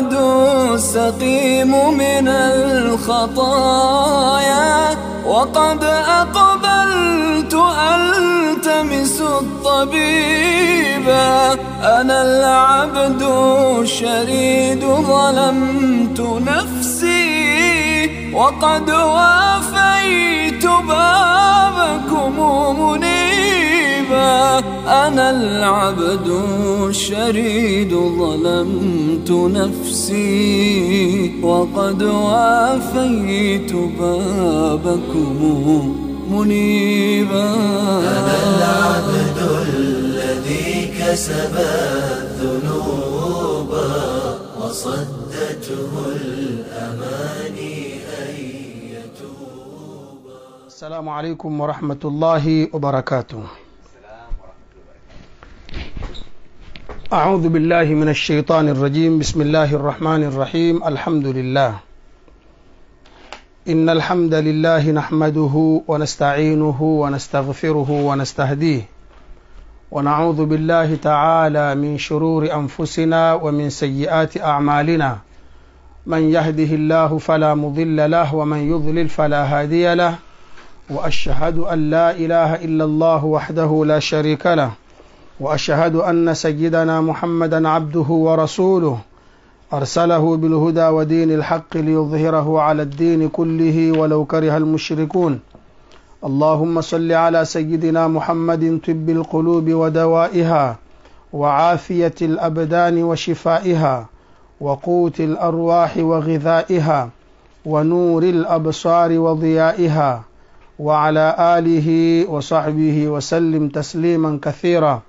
العبد السقيم من الخطايا وقد أقبلت ألتمس الطبيبا أنا العبد الشريد ظلمت نفسي وقد وافيت بابكم منيبا أنا العبد الشريد ظلمت نفسي وقد وافيت بابكم منيبا أنا العبد الذي كسب الذنوب وصدته الأماني أن السلام عليكم ورحمة الله وبركاته أعوذ بالله من الشيطان الرجيم بسم الله الرحمن الرحيم الحمد لله إن الحمد لله نحمده ونستعينه ونستغفره ونستهديه ونعوذ بالله تعالى من شرور أنفسنا ومن سيئات أعمالنا من يهده الله فلا مضل له ومن يضلل فلا هادي له وأشهد أن لا إله إلا الله وحده لا شريك له واشهد ان سيدنا محمدا عبده ورسوله ارسله بالهدى ودين الحق ليظهره على الدين كله ولو كره المشركون اللهم صل على سيدنا محمد طب القلوب ودوائها وعافيه الابدان وشفائها وقوت الارواح وغذائها ونور الابصار وضيائها وعلى اله وصحبه وسلم تسليما كثيرا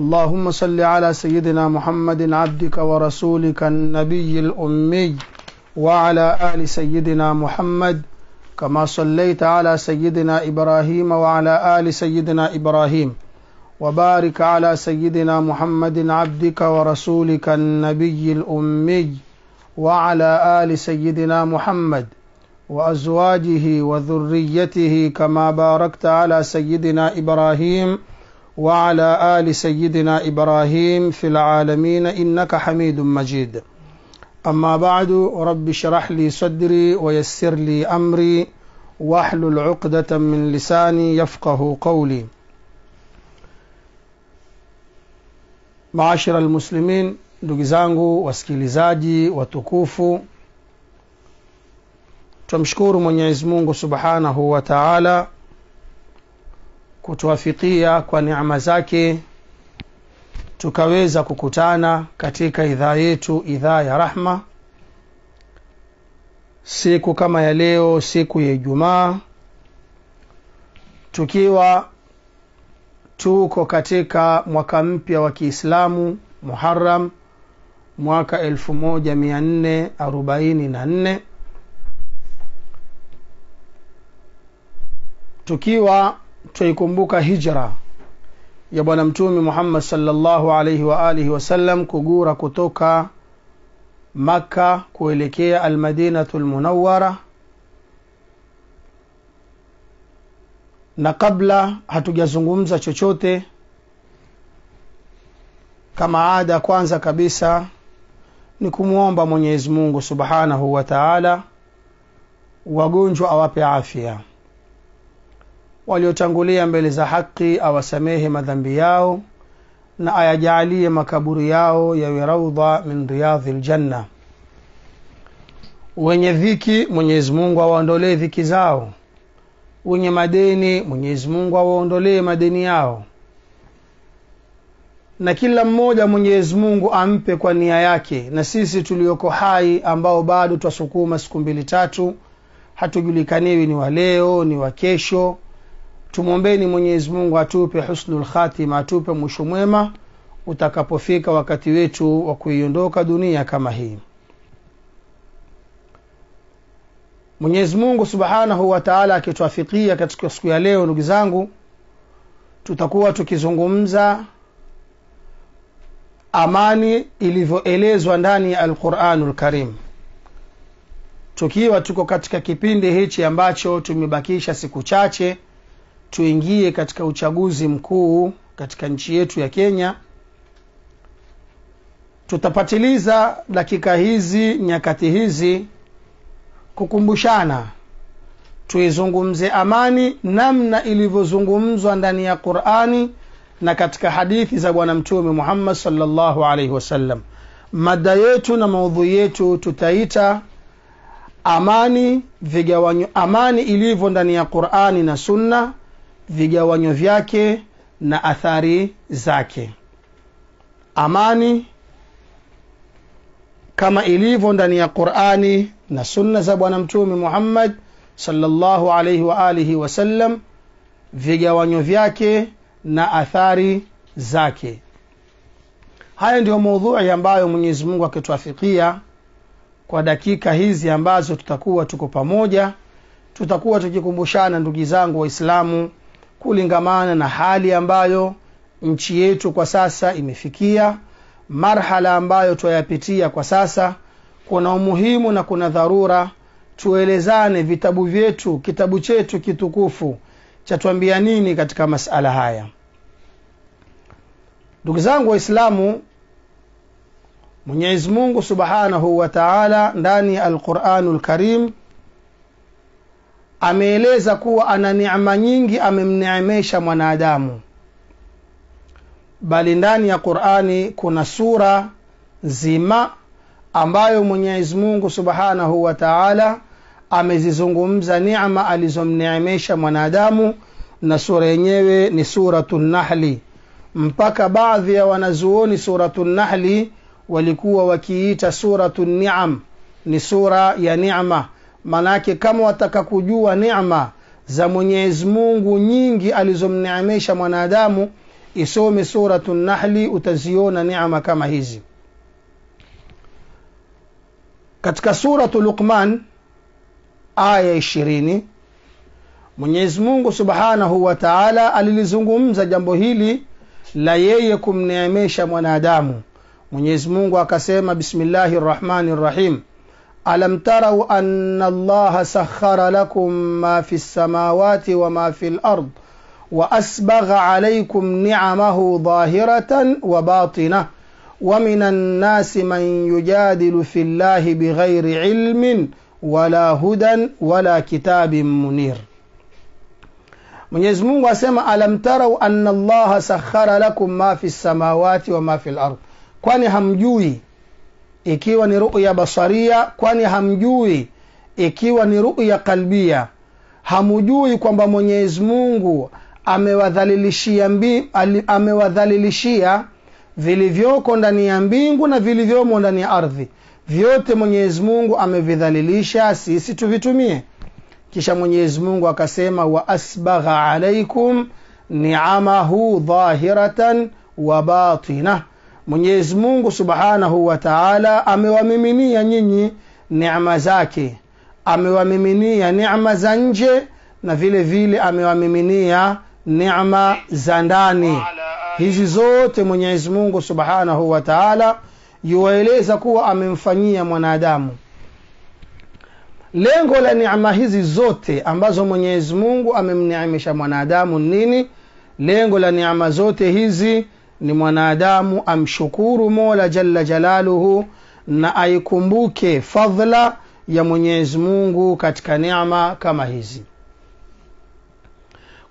اللهم صل على سيدنا محمد عبدك ورسولك النبي الأمي وعلى آل سيدنا محمد كما صليت على سيدنا إبراهيم وعلى آل سيدنا إبراهيم وبارك على سيدنا محمد عبدك ورسولك النبي الأمي وعلى آل سيدنا محمد وأزواجه وذريته كما باركت على سيدنا إبراهيم وعلى آل سيدنا إبراهيم في العالمين إنك حميد مجيد أما بعد رب شرح لي صدري ويسر لي أمري وحل العقدة من لساني يفقه قولي معاشر المسلمين دوغزانغو واسكيلزاجي وتكوفو تمشكور من يزمونغو سبحانه وتعالى kutuafikia kwa neema zake tukaweza kukutana katika idhaa yetu idhaa ya rahma siku kama ya leo siku ya ijumaa tukiwa tuko katika mwaka mpya wa kiislamu muharam mwaka 1444 tukiwa twaikumbuka hijra ya bwana mtume muhammad salllahu alaihi wa alihi wasallam kugura kutoka makka kuelekea almadinatu lmunawara na kabla hatujazungumza chochote kama ada kwanza kabisa ni kumwomba mwenyezi mungu subhanahu wa taala wagonjwa awape afya waliotangulia mbele za haki awasamehe madhambi yao na ayajaalie makaburi yao yawe raudha min riadhi ljanna wenye dhiki mwenyezi mungu awaondolee dhiki zao wenye madeni mwenyezi mungu awaondolee madeni yao na kila mmoja mwenyezi mungu ampe kwa nia yake na sisi tulioko hai ambao bado twasukuma siku mbili tatu hatujulikaniwi ni wa leo ni wa kesho tumwombeni mwenyezi mungu atupe husnul khatima atupe mwisho mwema utakapofika wakati wetu wa kuiondoka dunia kama hii mwenyezi mungu subhanahu wa taala akitwafikia katika siku ya leo ndugu zangu tutakuwa tukizungumza amani ilivyoelezwa ndani ya alquranu lkarim tukiwa tuko katika kipindi hichi ambacho tumebakisha siku chache tuingie katika uchaguzi mkuu katika nchi yetu ya Kenya. Tutapatiliza dakika hizi, nyakati hizi kukumbushana tuizungumze amani namna ilivyozungumzwa ndani ya Qur'ani na katika hadithi za Bwana Mtume Muhammad sallallahu alaihi wasallam. Mada yetu na maudhui yetu tutaita amani vigawanyo, amani ilivyo ndani ya Qur'ani na Sunna, vigawanyo vyake na athari zake amani kama ilivyo ndani ya qurani na sunna za bwana mtume muhammad salllahu alaihi wa alihi wasallam vigawanyo vyake na athari zake haya ndiyo maudhui ambayo mwenyezi mungu akitwafikia kwa dakika hizi ambazo tutakuwa tuko pamoja tutakuwa tukikumbushana ndugu zangu waislamu kulingamana na hali ambayo nchi yetu kwa sasa imefikia marhala ambayo twayapitia kwa sasa kuna umuhimu na kuna dharura tuelezane vitabu vyetu kitabu chetu kitukufu chatwambia nini katika masala haya ndugu zangu waislamu mwenyezi mungu subhanahu wa taala ndani ya alquranu lkarim ameeleza kuwa ana neema nyingi amemneemesha mwanadamu bali ndani ya qurani kuna sura zima ambayo mwenyezi mungu subhanahu wa taala amezizungumza neema alizomneemesha mwanadamu na sura yenyewe ni suratu nahli mpaka baadhi ya wanazuoni suratu nahli walikuwa wakiita suratu niam ni sura ya neema Manake kama wataka kujua nema za Mwenyezi Mungu nyingi alizomneemesha mwanadamu, isome Suratu Nahli, utaziona nema kama hizi. Katika Suratu Luqman aya ishirini Mwenyezi Mungu subhanahu wa taala alilizungumza jambo hili la yeye kumneemesha mwanadamu. Mwenyezi Mungu akasema, bismillahi rahmani rahim ألم تروا أن الله سخر لكم ما في السماوات وما في الأرض وأسبغ عليكم نعمه ظاهرة وباطنة ومن الناس من يجادل في الله بغير علم ولا هدى ولا كتاب منير من يزمون واسم ألم تروا أن الله سخر لكم ما في السماوات وما في الأرض ard, جوي ikiwa ni ru'ya basaria kwani hamjui ikiwa ni ru'ya kalbia hamujui kwamba mwenyezi mungu amewadhalilishia mbi, amewadhalilishia vilivyoko ndani ya mbingu na vilivyomo ndani ya ardhi vyote mwenyezi mungu amevidhalilisha sisi tuvitumie kisha mwenyezi mungu akasema wa asbagha alaikum niamahu dhahiratan wa batinah Mwenyezi Mungu Subhanahu wa Ta'ala amewamiminia nyinyi neema zake, amewamiminia neema za nje na vile vile amewamiminia neema za ndani. Hizi zote Mwenyezi Mungu Subhanahu wa Ta'ala yuwaeleza kuwa amemfanyia mwanadamu. Lengo la neema hizi zote ambazo Mwenyezi Mungu amemneemesha mwanadamu nini? Lengo la neema zote hizi ni mwanadamu amshukuru mola jalla jalaluhu na aikumbuke fadhla ya mwenyezi mungu katika neema kama hizi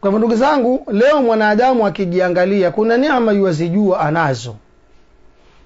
kwa hivyo ndugu zangu leo mwanadamu akijiangalia kuna neema yuwazijua anazo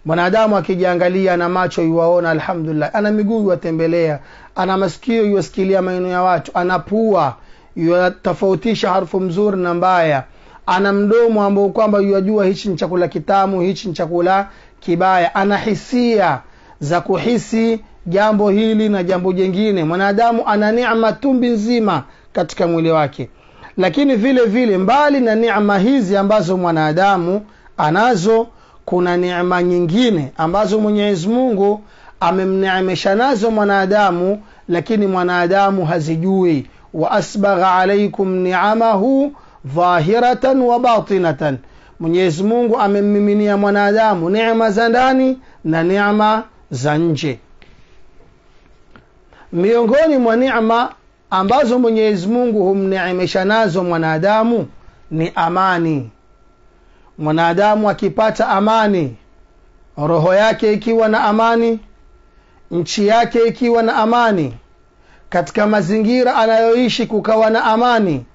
mwanadamu akijiangalia ana macho yuwaona alhamdulillah ana miguu yuwatembelea ana masikio yuwasikilia maneno ya watu anapua pua yuwatofautisha harfu mzuri na mbaya ana mdomo ambao kwamba yajua hichi ni chakula kitamu, hichi ni chakula kibaya, ana hisia za kuhisi jambo hili na jambo jingine. Mwanadamu ana neema tumbi nzima katika mwili wake, lakini vile vile mbali na neema hizi ambazo mwanadamu anazo, kuna neema nyingine ambazo Mwenyezi Mungu amemneemesha nazo mwanadamu, lakini mwanadamu hazijui. wa asbagha alaikum niamahu dhahiratan wa batinatan mwenyezi mungu amemiminia mwanadamu neema za ndani na neema za nje miongoni mwa neema ambazo mwenyezi mungu humneemesha nazo mwanadamu ni amani mwanadamu akipata amani roho yake ikiwa na amani nchi yake ikiwa na amani katika mazingira anayoishi kukawa na amani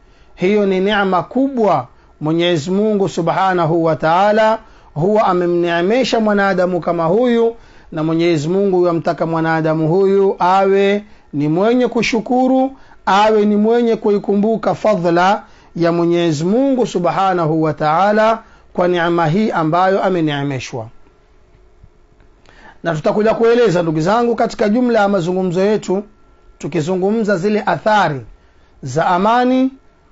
hiyo ni neema kubwa mwenyezi mungu subhanahu wa taala huwa amemneemesha mwanadamu kama huyu na mwenyezi mungu yamtaka mwanadamu huyu awe ni mwenye kushukuru awe ni mwenye kuikumbuka fadhla ya mwenyezi mungu subhanahu wa taala kwa neema hii ambayo ameneemeshwa na tutakuja kueleza ndugu zangu katika jumla ya mazungumzo yetu tukizungumza zile athari za amani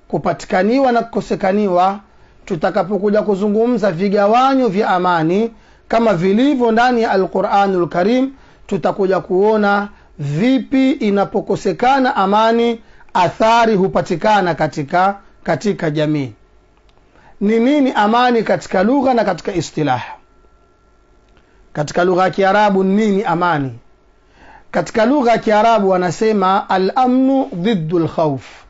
kupatikaniwa na kukosekaniwa tutakapokuja kuzungumza vigawanyo vya amani kama vilivyo ndani ya alquranu karim tutakuja kuona vipi inapokosekana amani athari hupatikana katika katika jamii ni nini amani katika lugha na katika istilah katika lugha ya kiarabu nini amani katika lugha ya kiarabu wanasema alamnu dhiddu lkhauf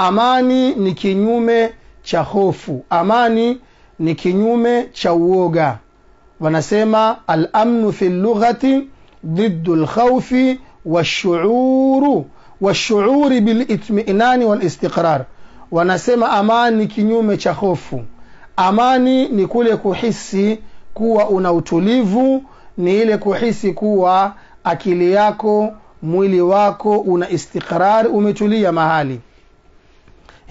amani ni kinyume cha hofu amani ni kinyume cha uoga wanasema alamnu fi lughati ضد الخوف والشعور والشعور بالاطمئنان والاستقرار wanasema amani ni kinyume cha hofu amani ni kule kuhisi kuwa una utulivu ni ile kuhisi kuwa akili yako mwili wako una istikrar umetulia mahali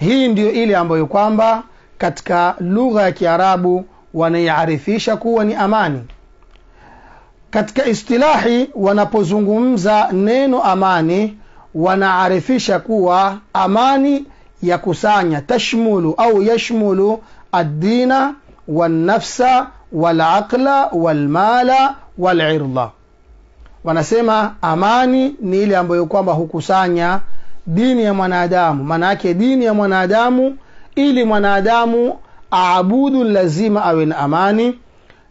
hii ndiyo ile ambayo kwamba katika lugha ya Kiarabu wanaiarifisha kuwa ni amani. Katika istilahi, wanapozungumza neno amani, wanaarifisha kuwa amani ya kusanya tashmulu au yashmulu addina walnafsa walaqla walmala walirda. Wanasema amani ni ile ambayo kwamba hukusanya dini ya mwanadamu maana yake dini ya mwanadamu ili mwanadamu aabudu lazima awe na amani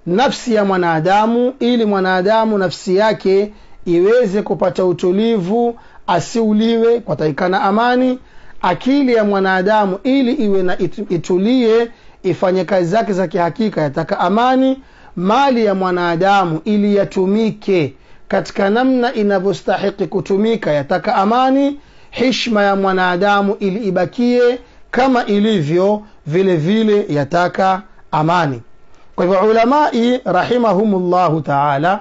nafsi ya mwanadamu ili mwanadamu nafsi yake iweze kupata utulivu asiuliwe kwataikana amani akili ya mwanadamu ili iwe na itulie ifanye kazi zake za kihakika yataka amani mali ya mwanadamu ili yatumike katika namna inavyostahiki kutumika yataka amani heshima ya mwanadamu ili ibakie kama ilivyo vile vile yataka amani kwa hivyo ulamai rahimahumullahu taala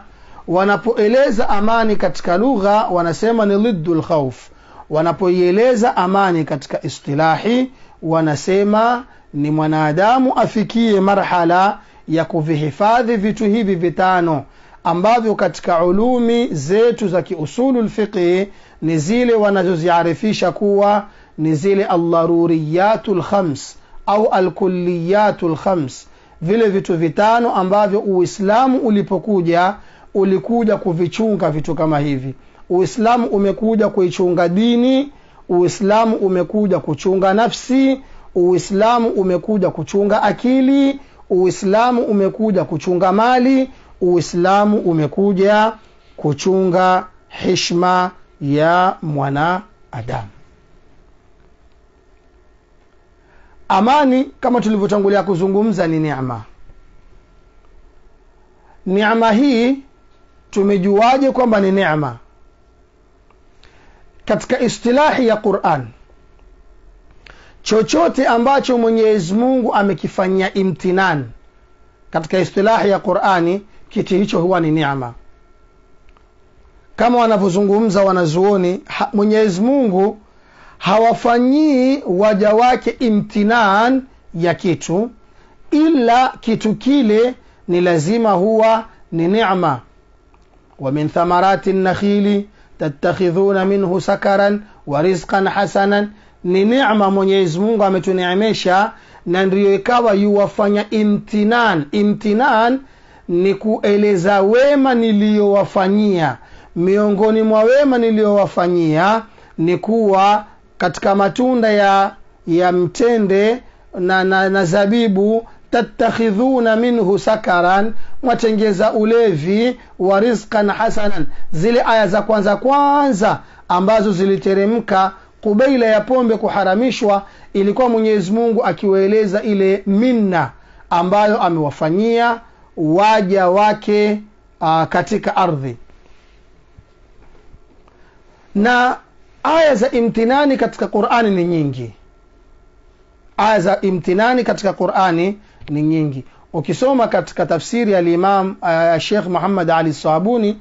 wanapoeleza amani katika lugha wanasema ni liddu lkhauf wanapoieleza amani katika istilahi wanasema ni mwanadamu afikie marhala ya kuvihifadhi vitu hivi vitano ambavyo katika ulumi zetu za kiusulu lfiqhi ni zile wanazoziarifisha kuwa ni zile aldharuriyatu lkhams au alkuliyatu lkhams vile vitu vitano ambavyo uislamu ulipokuja ulikuja kuvichunga vitu kama hivi uislamu umekuja kuichunga dini uislamu umekuja kuchunga nafsi uislamu umekuja kuchunga akili uislamu umekuja kuchunga mali Uislamu umekuja kuchunga heshima ya mwanadamu. Amani kama tulivyotangulia kuzungumza ni neema. Neema hii tumejuaje kwamba ni neema? Katika istilahi ya Qur'an, chochote ambacho Mwenyezi Mungu amekifanyia imtinan katika istilahi ya Qur'ani kiti hicho huwa ni neema. Kama wanavyozungumza wanazuoni, Mwenyezi Mungu hawafanyii waja wake imtinan ya kitu, ila kitu kile ni lazima huwa ni neema. wa min thamarati nakhili tattakhidhuna minhu sakaran wa rizqan hasanan, ni neema Mwenyezi Mungu ametuneemesha, na ndiyo ikawa yuwafanya imtinan imtinan ni kueleza wema niliyowafanyia. Miongoni mwa wema niliyowafanyia ni kuwa katika matunda ya ya mtende na, na, na zabibu tattakhidhuna minhu sakaran, mwatengeza ulevi wa rizqan hasanan. Zile aya za kwanza kwanza ambazo ziliteremka kubaila ya pombe kuharamishwa, ilikuwa Mwenyezi Mungu akiwaeleza ile minna ambayo amewafanyia waja wake uh, katika ardhi na aya za imtinani katika qurani ni nyingi aya za imtinani katika qurani ni nyingi ukisoma katika tafsiri ya limam uh, ah, shekh muhammad ali sabuni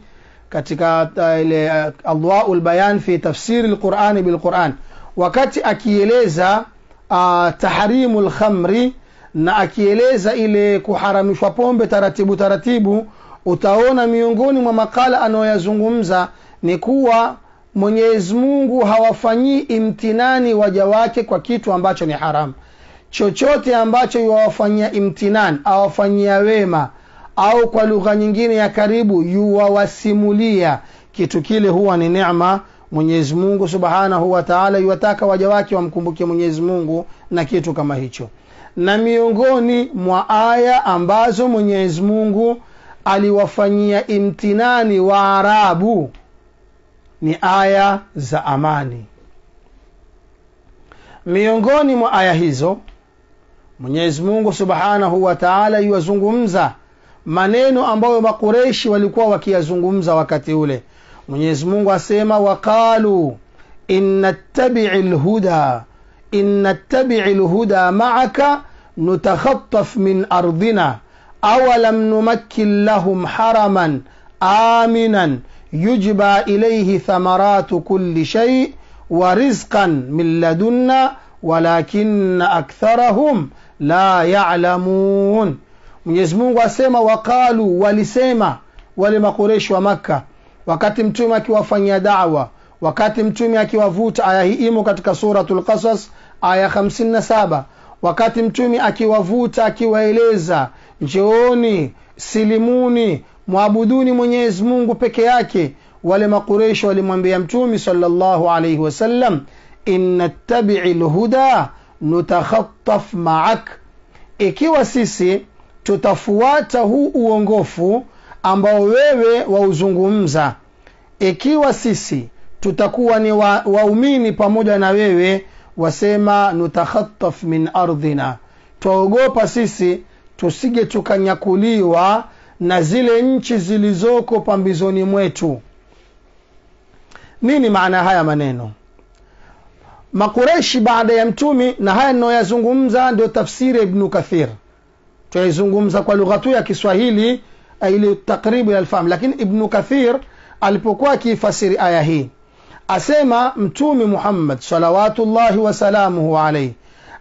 katika uh, ile uh, adwau lbayan fi tafsiri lqurani bilquran wakati akieleza uh, tahrimu lkhamri na akieleza ile kuharamishwa pombe taratibu taratibu utaona miongoni mwa makala anayoyazungumza ni kuwa mwenyezi mungu hawafanyii imtinani waja wake kwa kitu ambacho ni haramu chochote ambacho yuwawafanyia imtinani awafanyia wema au kwa lugha nyingine ya karibu yuwawasimulia kitu kile huwa ni nema mwenyezi mungu subhanahu wa taala yuwataka waja wake wamkumbuke mwenyezi mungu na kitu kama hicho na miongoni mwa aya ambazo mwenyezi mungu aliwafanyia imtinani wa arabu ni aya za amani miongoni mwa aya hizo mwenyezi mungu subhanahu wa taala iwazungumza maneno ambayo makureishi walikuwa wakiyazungumza wakati ule mwenyezi mungu asema waqalu inattabii lhuda إن نتبع الهدى معك نتخطف من أرضنا أولم نمكن لهم حرما آمنا يجبى إليه ثمرات كل شيء ورزقا من لدنا ولكن أكثرهم لا يعلمون مجزمون وسيما وقالوا ولسما ولما قريش ومكة وكاتم تومك وفني دعوة وكاتم تومك وفوت آيه إيمو كتك سورة القصص aya 57 wakati mtume akiwavuta akiwaeleza njooni silimuni mwabuduni mwenyezi mungu peke yake wale makureshi walimwambia mtume salllahu alaihi wasallam inattabii lhuda nutakhataf maak ikiwa sisi tutafuata huu uongofu ambao wewe wauzungumza ikiwa sisi tutakuwa ni waumini wa pamoja na wewe wasema nutakhataf min ardhina twaogopa sisi tusije tukanyakuliwa na zile nchi zilizoko pambizoni mwetu nini maana haya maneno makureshi baada ya mtumi na haya ninayoyazungumza ndio tafsiri ya ibnu kathir twaizungumza kwa lugha tu ya kiswahili ili takribu ya alfahamu lakini ibnu kathir alipokuwa akiifasiri aya hii asema mtume Muhammad salawatullahi wasalamuhu alaihi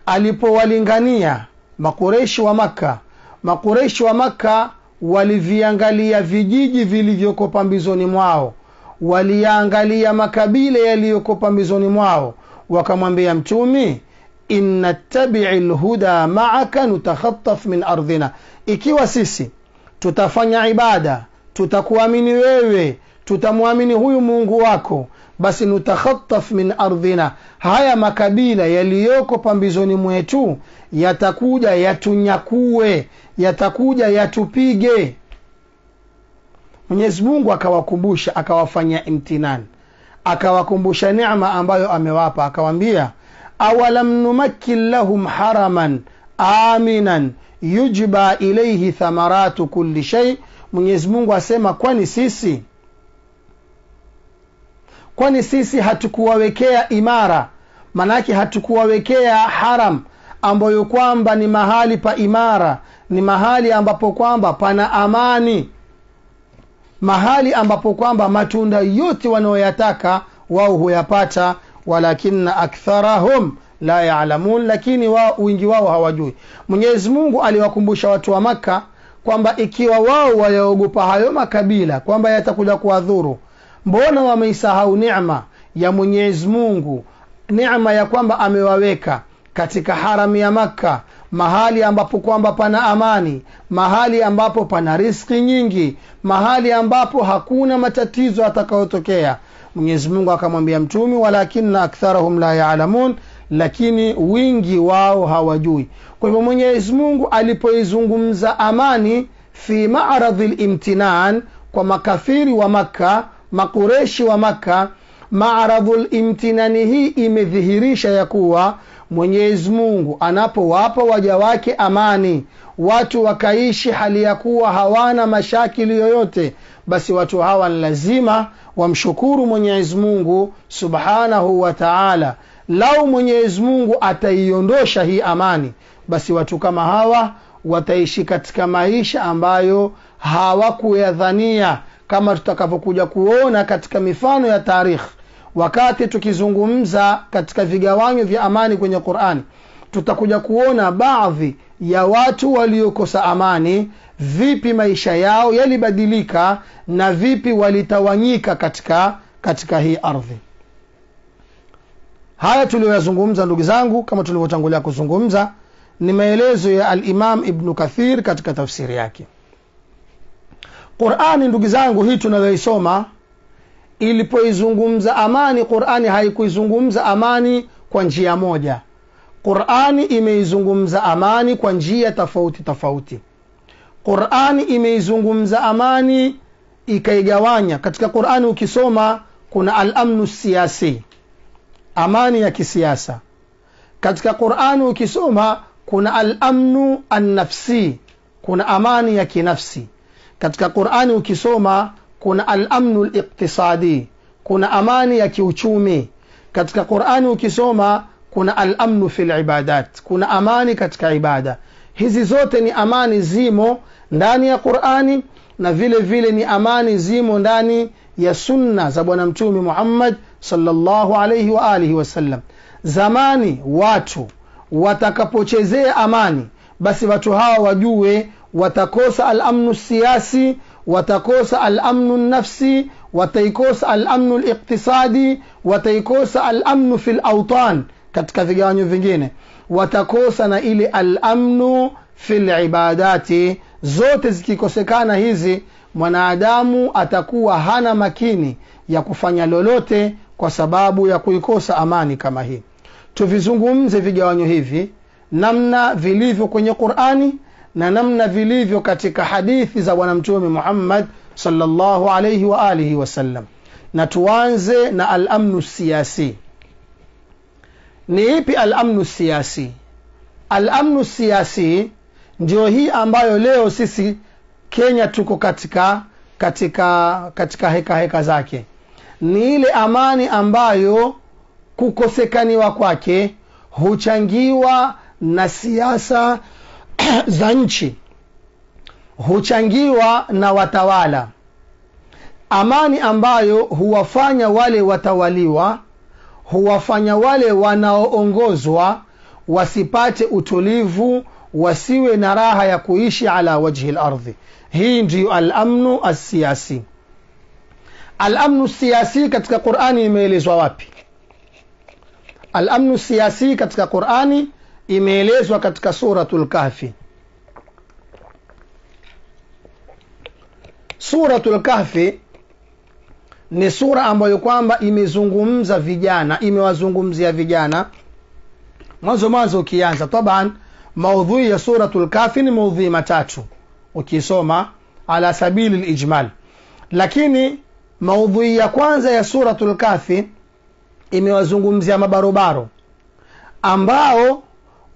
alipowalingania makureshi wa Makka, makureshi wa Makka waliviangalia vijiji vilivyoko pambizoni mwao, waliyaangalia makabila yaliyoko pambizoni mwao, wakamwambia Mtumi, innattabii lhuda maaka nutakhataf min ardhina, ikiwa sisi tutafanya ibada, tutakuamini wewe tutamwamini huyu Mungu wako basi nutakhataf min ardhina, haya makabila yaliyoko pambizoni mwetu yatakuja yatunyakue, yatakuja yatupige. Mwenyezi Mungu akawakumbusha, akawafanyia imtinani, akawakumbusha neema ambayo amewapa, akawambia awalam numakkin lahum haraman aminan yujba ilaihi thamaratu kulli shay. Mwenyezi Mungu asema, kwani sisi kwani sisi hatukuwawekea imara manake hatukuwawekea haram ambayo kwamba ni mahali pa imara ni mahali ambapo kwamba pana amani mahali ambapo kwamba matunda yote wanaoyataka wao huyapata walakina aktharahum la yalamun lakini wao wingi wao hawajui mwenyezi mungu aliwakumbusha watu wa makka kwamba ikiwa wao wayaogopa hayo makabila kwamba yatakuja kuwadhuru mbona wameisahau nema ya mwenyezi mungu nema ya kwamba amewaweka katika haramu ya makka mahali ambapo kwamba pana amani mahali ambapo pana riski nyingi mahali ambapo hakuna matatizo atakayotokea mwenyezi mungu akamwambia mtumi walakina aktharahum la yalamun lakini wingi wao hawajui kwa hivyo mwenyezi mungu alipoizungumza amani fi maradhi limtinan kwa makafiri wa makka makureshi wa Makka, maaradhul imtinani hii imedhihirisha ya kuwa Mwenyezi Mungu anapowapa waja wake amani, watu wakaishi hali ya kuwa hawana mashakili yoyote, basi watu hawa ni lazima wamshukuru Mwenyezi Mungu subhanahu wa taala. Lau Mwenyezi Mungu ataiondosha hii amani, basi watu kama hawa wataishi katika maisha ambayo hawakuyadhania kama tutakavyokuja kuona katika mifano ya tarikh wakati tukizungumza katika vigawanyo vya amani kwenye Qur'ani tutakuja kuona baadhi ya watu waliokosa amani vipi maisha yao yalibadilika na vipi walitawanyika katika katika hii ardhi haya tuliyoyazungumza ndugu zangu kama tulivyotangulia kuzungumza ni maelezo ya al-Imam Ibn Kathir katika tafsiri yake Qur'ani ndugu zangu, hii tunayoisoma ilipoizungumza amani, Qur'ani haikuizungumza amani kwa njia moja. Qur'ani imeizungumza amani kwa njia tofauti tofauti. Qur'ani imeizungumza amani ikaigawanya. Katika Qur'ani ukisoma kuna al-amnu siyasi, amani ya kisiasa. Katika Qur'ani ukisoma kuna al-amnu an-nafsi, kuna amani ya kinafsi. Katika Qur'ani ukisoma kuna alamnu liqtisadi kuna amani ya kiuchumi. Katika Qur'ani ukisoma kuna alamnu fi libadat kuna amani katika ibada. Hizi zote ni amani zimo ndani ya Qur'ani na vile vile ni amani zimo ndani ya sunna za Bwana Mtume Muhammad sallallahu alayhi wa wasallam. Zamani watu watakapochezea amani, basi watu hawa wajue watakosa alamnu siyasi watakosa alamnu nafsi wataikosa alamnu liktisadi wataikosa alamnu fi lautan katika vigawanyo vingine watakosa na ile alamnu fi libadati zote zikikosekana hizi mwanadamu atakuwa hana makini ya kufanya lolote kwa sababu ya kuikosa amani kama hii tuvizungumze vigawanyo hivi namna vilivyo kwenye qurani na namna vilivyo katika hadithi za bwana mtume Muhammad sallallahu alayhi wa alihi wasallam na tuanze na al-amnu siyasi ni ipi al-amnu siyasi al-amnu siyasi ndio hii ambayo leo sisi Kenya tuko katika katika katika heka heka zake ni ile amani ambayo kukosekaniwa kwake huchangiwa na siasa za nchi huchangiwa na watawala. Amani ambayo huwafanya wale watawaliwa, huwafanya wale wanaoongozwa wasipate utulivu, wasiwe na raha ya kuishi ala wajhi lardhi. Hii ndiyo alamnu alsiasi Alamnu siasi katika Qurani imeelezwa wapi? Alamnu siasi katika Qurani imeelezwa katika suratul kahfi suratul kahfi ni sura ambayo kwamba imezungumza vijana imewazungumzia vijana mwanzo mwanzo ukianza taban maudhui ya suratul kahfi ni maudhui matatu ukisoma ala sabili lijmal lakini maudhui ya kwanza ya suratul kahfi imewazungumzia mabarobaro ambao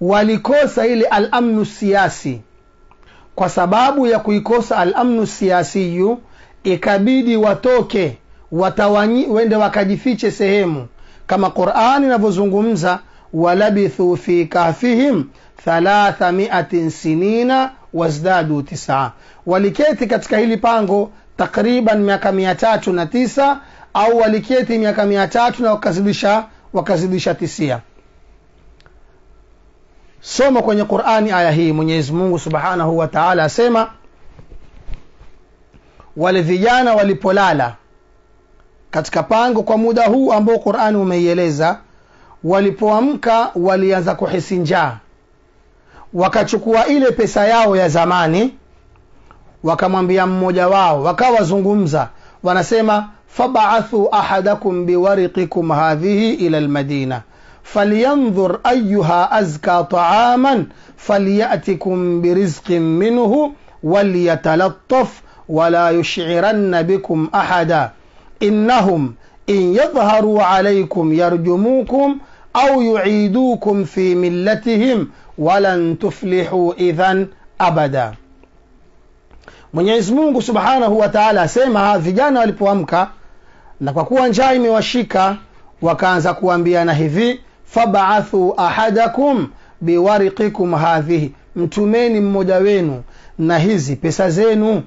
walikosa ile alamnu siasi kwa sababu ya kuikosa alamnu siasiyu ikabidi watoke watawanyi wende wakajifiche sehemu kama qurani inavyozungumza walabithu fi kahfihim thalatha sinina wazdadu tisa waliketi katika hili pango takriban miaka mia tatu na tisa au waliketi miaka mia tatu na wakazidisha wakazidisha tisia somo kwenye qurani aya hii mwenyezi mungu subhanahu wa taala asema wale vijana walipolala katika pango kwa muda huu ambao qurani umeieleza walipoamka walianza kuhisi njaa wakachukua ile pesa yao ya zamani wakamwambia mmoja wao wakawazungumza wanasema fabaathu ahadakum biwariqikum hadhihi ila lmadina فلينظر أيها أزكى طعاما فليأتكم برزق منه وليتلطف ولا يشعرن بكم أحدا إنهم إن يظهروا عليكم يرجموكم أو يعيدوكم في ملتهم ولن تفلحوا إذا أبدا Mwenyezi Mungu Subhanahu wa Ta'ala asema vijana walipoamka na kwa kuwa njaa imewashika wakaanza fab'athu ahadakum biwariqikum hadhihi, mtumeni mmoja wenu na hizi pesa zenu,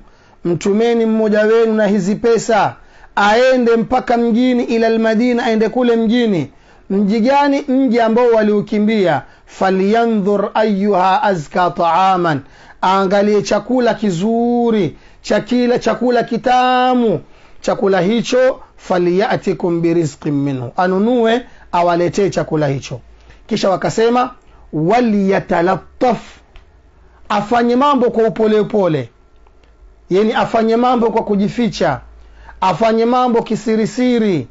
mtumeni mmoja wenu na hizi pesa, aende mpaka mjini, ila almadina, aende kule mjini. Mji gani? Mji ambao waliukimbia. falyandhur ayuha azka taaman, aangalie chakula kizuri, chakila chakula kitamu. Chakula hicho falyatikum birizqin minhu, anunue awaletee chakula hicho kisha wakasema waliyatalattaf afanye mambo kwa upole upole yani afanye mambo kwa kujificha afanye mambo kisirisiri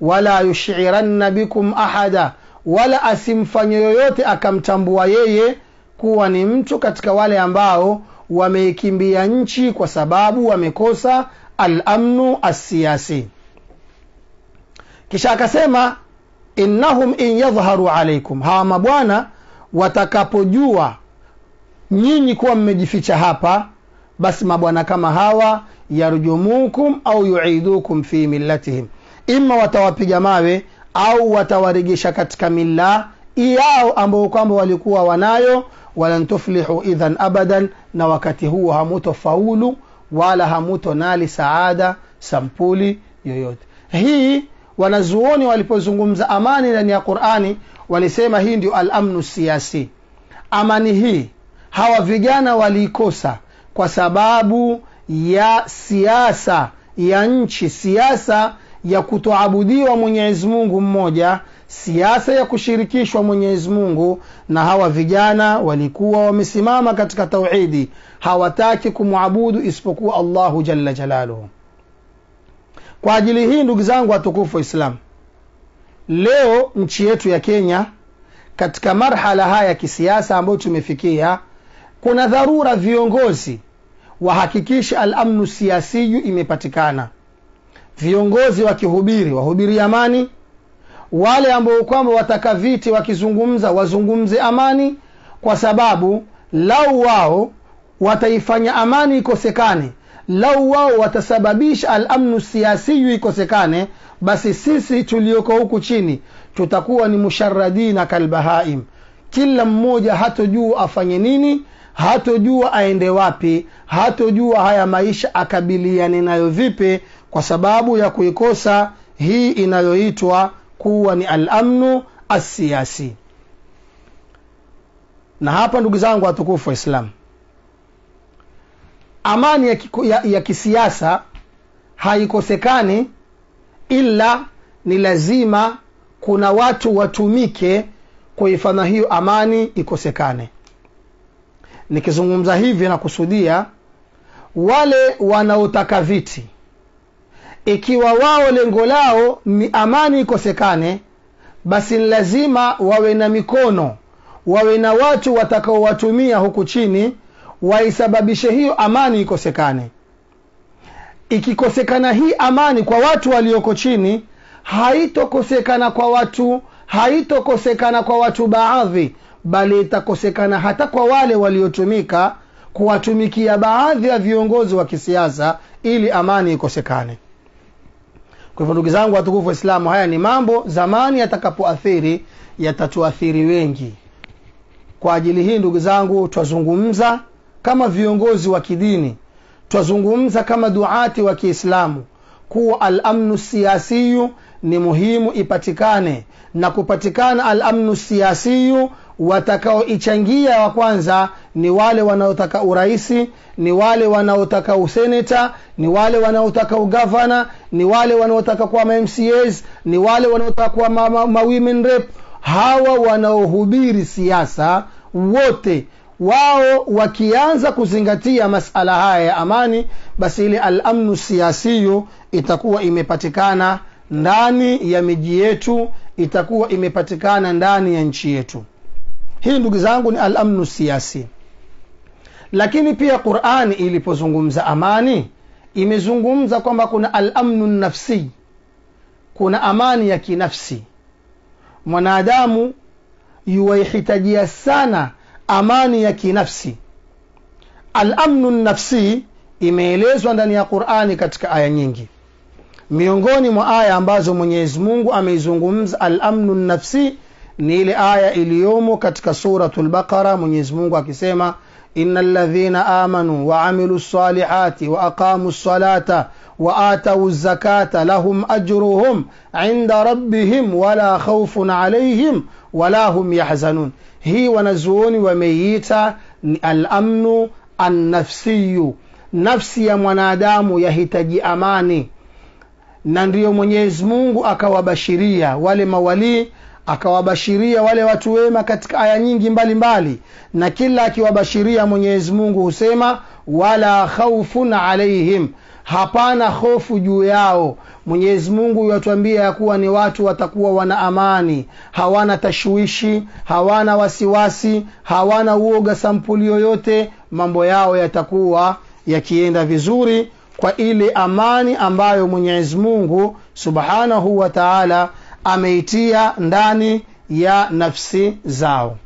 wala yushiranna bikum ahada wala asimfanye yoyote akamtambua yeye kuwa ni mtu katika wale ambao wameikimbia nchi kwa sababu wamekosa alamnu assiyasi kisha akasema innahum in yadhharu alaikum, hawa mabwana watakapojua nyinyi kuwa mmejificha hapa, basi mabwana kama hawa yarjumukum au yuidukum fi millatihim, imma watawapiga mawe au watawarejesha katika mila yao ambao kwamba walikuwa wanayo. Walan tuflihu idhan abadan, na wakati huo hamuto faulu wala hamuto nali saada sampuli yoyote hii wanazuoni walipozungumza amani ndani ya Qur'ani walisema hii ndio al-amnu siasi. Amani hii hawa vijana waliikosa kwa sababu ya siasa ya nchi, siasa ya kutoabudiwa Mwenyezi Mungu mmoja, siasa ya kushirikishwa Mwenyezi Mungu, na hawa vijana walikuwa wamesimama katika tauhidi, hawataki kumwabudu isipokuwa Allahu jalla jalaluhu. Kwa ajili hii, ndugu zangu watukufu Waislamu, leo nchi yetu ya Kenya katika marhala haya ya kisiasa ambayo tumefikia, kuna dharura viongozi wahakikishe alamnu siasiyu imepatikana. Viongozi wakihubiri wahubiri amani, wale ambao kwamba wataka viti wakizungumza wazungumze amani, kwa sababu lau wao wataifanya amani ikosekane lau wao watasababisha alamnu siasiyu ikosekane basi sisi tulioko huku chini tutakuwa ni musharadina kalbahaim kila mmoja hatojua afanye nini hatojua aende wapi hatojua haya maisha akabiliane nayo vipi kwa sababu ya kuikosa hii inayoitwa kuwa ni alamnu asiasi na hapa ndugu zangu watukufu waislamu amani ya, kiku, ya, ya kisiasa haikosekani ila ni lazima kuna watu watumike kuifanya hiyo amani ikosekane nikizungumza hivi nakusudia wale wanaotaka viti ikiwa wao lengo lao ni amani ikosekane basi ni lazima wawe na mikono wawe na watu watakaowatumia huku chini waisababishe hiyo amani ikosekane. Ikikosekana hii amani kwa watu walioko chini, haitokosekana kwa watu haitokosekana kwa watu baadhi, bali itakosekana hata kwa wale waliotumika kuwatumikia baadhi ya viongozi wa kisiasa ili amani ikosekane. Kwa hivyo ndugu zangu watukufu Waislamu, haya ni mambo zamani yatakapoathiri, yatatuathiri wengi. Kwa ajili hii, ndugu zangu, twazungumza kama viongozi wa kidini twazungumza kama duati wa kiislamu kuwa alamnu siasiyu ni muhimu ipatikane na kupatikana alamnu siasiyu watakaoichangia wa kwanza ni wale wanaotaka uraisi ni wale wanaotaka useneta ni wale wanaotaka ugavana ni wale wanaotaka kuwa mamcas ni wale wanaotaka kuwa mawomen ma, ma, rep hawa wanaohubiri siasa wote wao wakianza kuzingatia masala haya ya amani basi ile alamnu siasiyu itakuwa imepatikana ndani ya miji yetu itakuwa imepatikana ndani ya nchi yetu hii ndugu zangu ni alamnu siasi lakini pia qurani ilipozungumza amani imezungumza kwamba kuna alamnu nafsi kuna amani ya kinafsi mwanadamu yuwaihitajia sana amani ya kinafsi alamnu nafsi imeelezwa ndani ya qurani katika aya nyingi miongoni mwa aya ambazo mwenyezi mungu ameizungumza alamnu nafsi ni ile aya iliyomo katika suratu lbaqara mwenyezi mungu akisema إن الذين آمنوا وعملوا الصالحات وأقاموا الصلاة وآتوا الزكاة لهم أجرهم عند ربهم ولا خوف عليهم ولا هم يحزنون هي wanazuoni wameiita ni al-amnu annafsiyu nafsi ya mwanadamu yahitaji amani na ndiyo mwenyezi mungu akawabashiria wale mawalii akawabashiria wale watu wema katika aya nyingi mbalimbali mbali. na kila akiwabashiria mwenyezi mungu husema wala khaufun alaihim hapana hofu juu yao mwenyezi mungu yatuambia ya kuwa ni watu watakuwa wana amani hawana tashwishi hawana wasiwasi hawana uoga sampuli yoyote mambo yao yatakuwa yakienda vizuri kwa ile amani ambayo mwenyezi mungu subhanahu wa taala ameitia ndani ya nafsi zao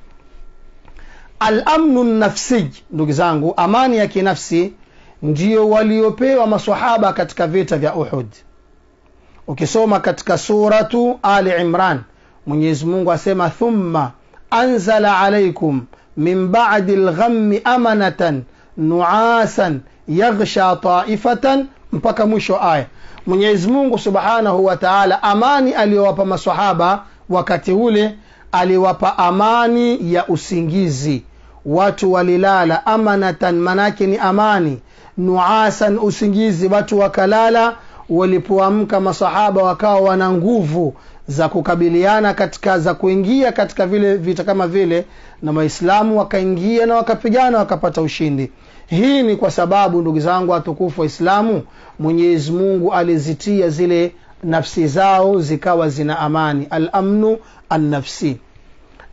alamnu nafsij ndugu zangu amani ya kinafsi ndiyo waliopewa masahaba katika vita vya uhud ukisoma katika suratu ali imran mwenyezi mungu asema thumma anzala alaikum min badi lghammi amanatan nuasan yaghsha taifatan mpaka mwisho aya Mwenyezi Mungu Subhanahu wa Ta'ala, amani aliyowapa maswahaba wakati ule, aliwapa amani ya usingizi. Watu walilala amanatan, manake ni amani, nuasan, usingizi. Watu wakalala, walipoamka masahaba wakawa wana nguvu za kukabiliana katika za kuingia katika vile vita kama vile, na Waislamu wakaingia na wakapigana wakapata ushindi. Hii ni kwa sababu ndugu zangu watukufu Waislamu, Mwenyezi Mungu alizitia zile nafsi zao zikawa zina amani, alamnu annafsi.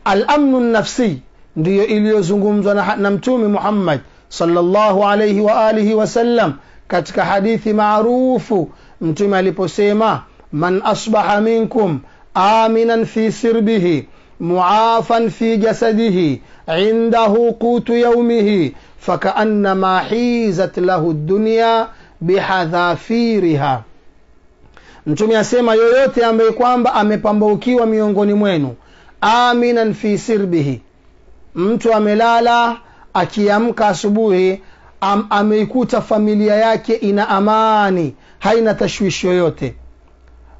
Alamnu nafsi ndiyo iliyozungumzwa na, na Mtume Muhammad sallallahu alaihi wa alihi wasallam katika hadithi maarufu Mtume aliposema, man asbaha minkum aminan fi sirbihi معافا في جسده عنده قوت يومه فكأنما حيزت له الدنيا bihadhafiriha mtume asema yoyote ambaye kwamba amepambaukiwa miongoni mwenu aminan fi sirbihi mtu amelala akiamka asubuhi am, ameikuta familia yake ina amani haina tashwishi yoyote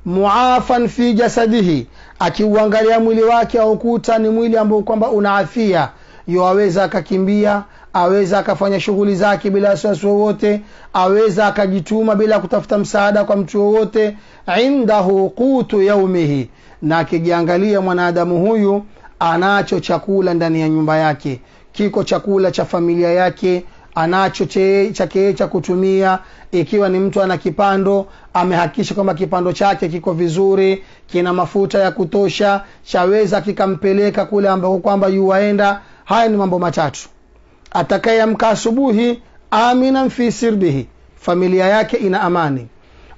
muafan fi jasadihi, akiuangalia mwili wake aukuta ni mwili ambao kwamba una afia, yo aweza akakimbia, aweza akafanya shughuli zake bila wasiwasi wowote, aweza akajituma bila kutafuta msaada kwa mtu wowote. indahu qutu yaumihi, na akijiangalia mwanadamu huyu anacho chakula ndani ya nyumba yake, kiko chakula cha familia yake anacho chake cha kutumia ikiwa ni mtu ana kipando amehakikisha kwamba kipando chake kiko vizuri kina mafuta ya kutosha chaweza kikampeleka kule ambako kwamba yuwaenda haya ni mambo matatu atakayeamka asubuhi aminan fi sirbihi familia yake ina amani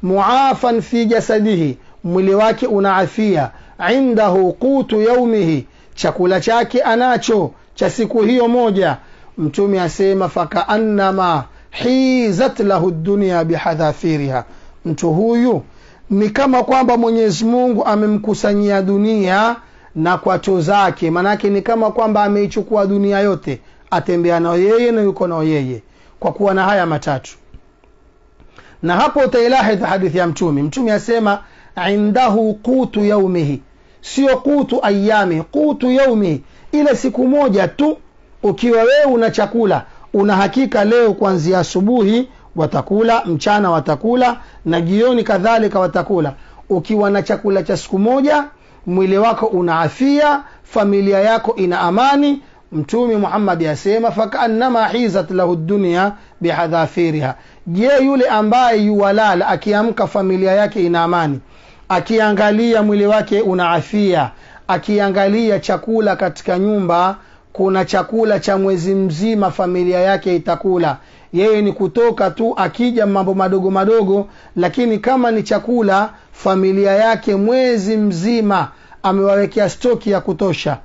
muafan fi jasadihi mwili wake una afia indahu qutu yaumihi chakula chake anacho cha siku hiyo moja Mtume asema fakaannama hizat lahu dunia bihadhafiriha, mtu huyu ni kama kwamba Mwenyezi Mungu amemkusanyia dunia na kwato zake, maanake ni kama kwamba ameichukua dunia yote, atembea nao yeye na yuko nao yeye, kwa kuwa na haya matatu. Na hapo utailahidh hadithi ya Mtume. Mtume asema indahu qutu yaumihi, siyo qutu ayami, qutu yaumihi, ile siku moja tu ukiwa wewe una chakula una hakika leo kuanzia asubuhi watakula mchana watakula na jioni kadhalika watakula ukiwa na chakula cha siku moja mwili wako una afia familia yako ina amani mtume muhammadi asema fakaannama hizat lahu dunia bihadhafiriha je yule ambaye yuwalala akiamka familia yake ina amani akiangalia mwili wake una afia akiangalia chakula katika nyumba kuna chakula cha mwezi mzima familia yake itakula yeye ni kutoka tu akija mambo madogo madogo lakini kama ni chakula familia yake mwezi mzima amewawekea stoki ya kutosha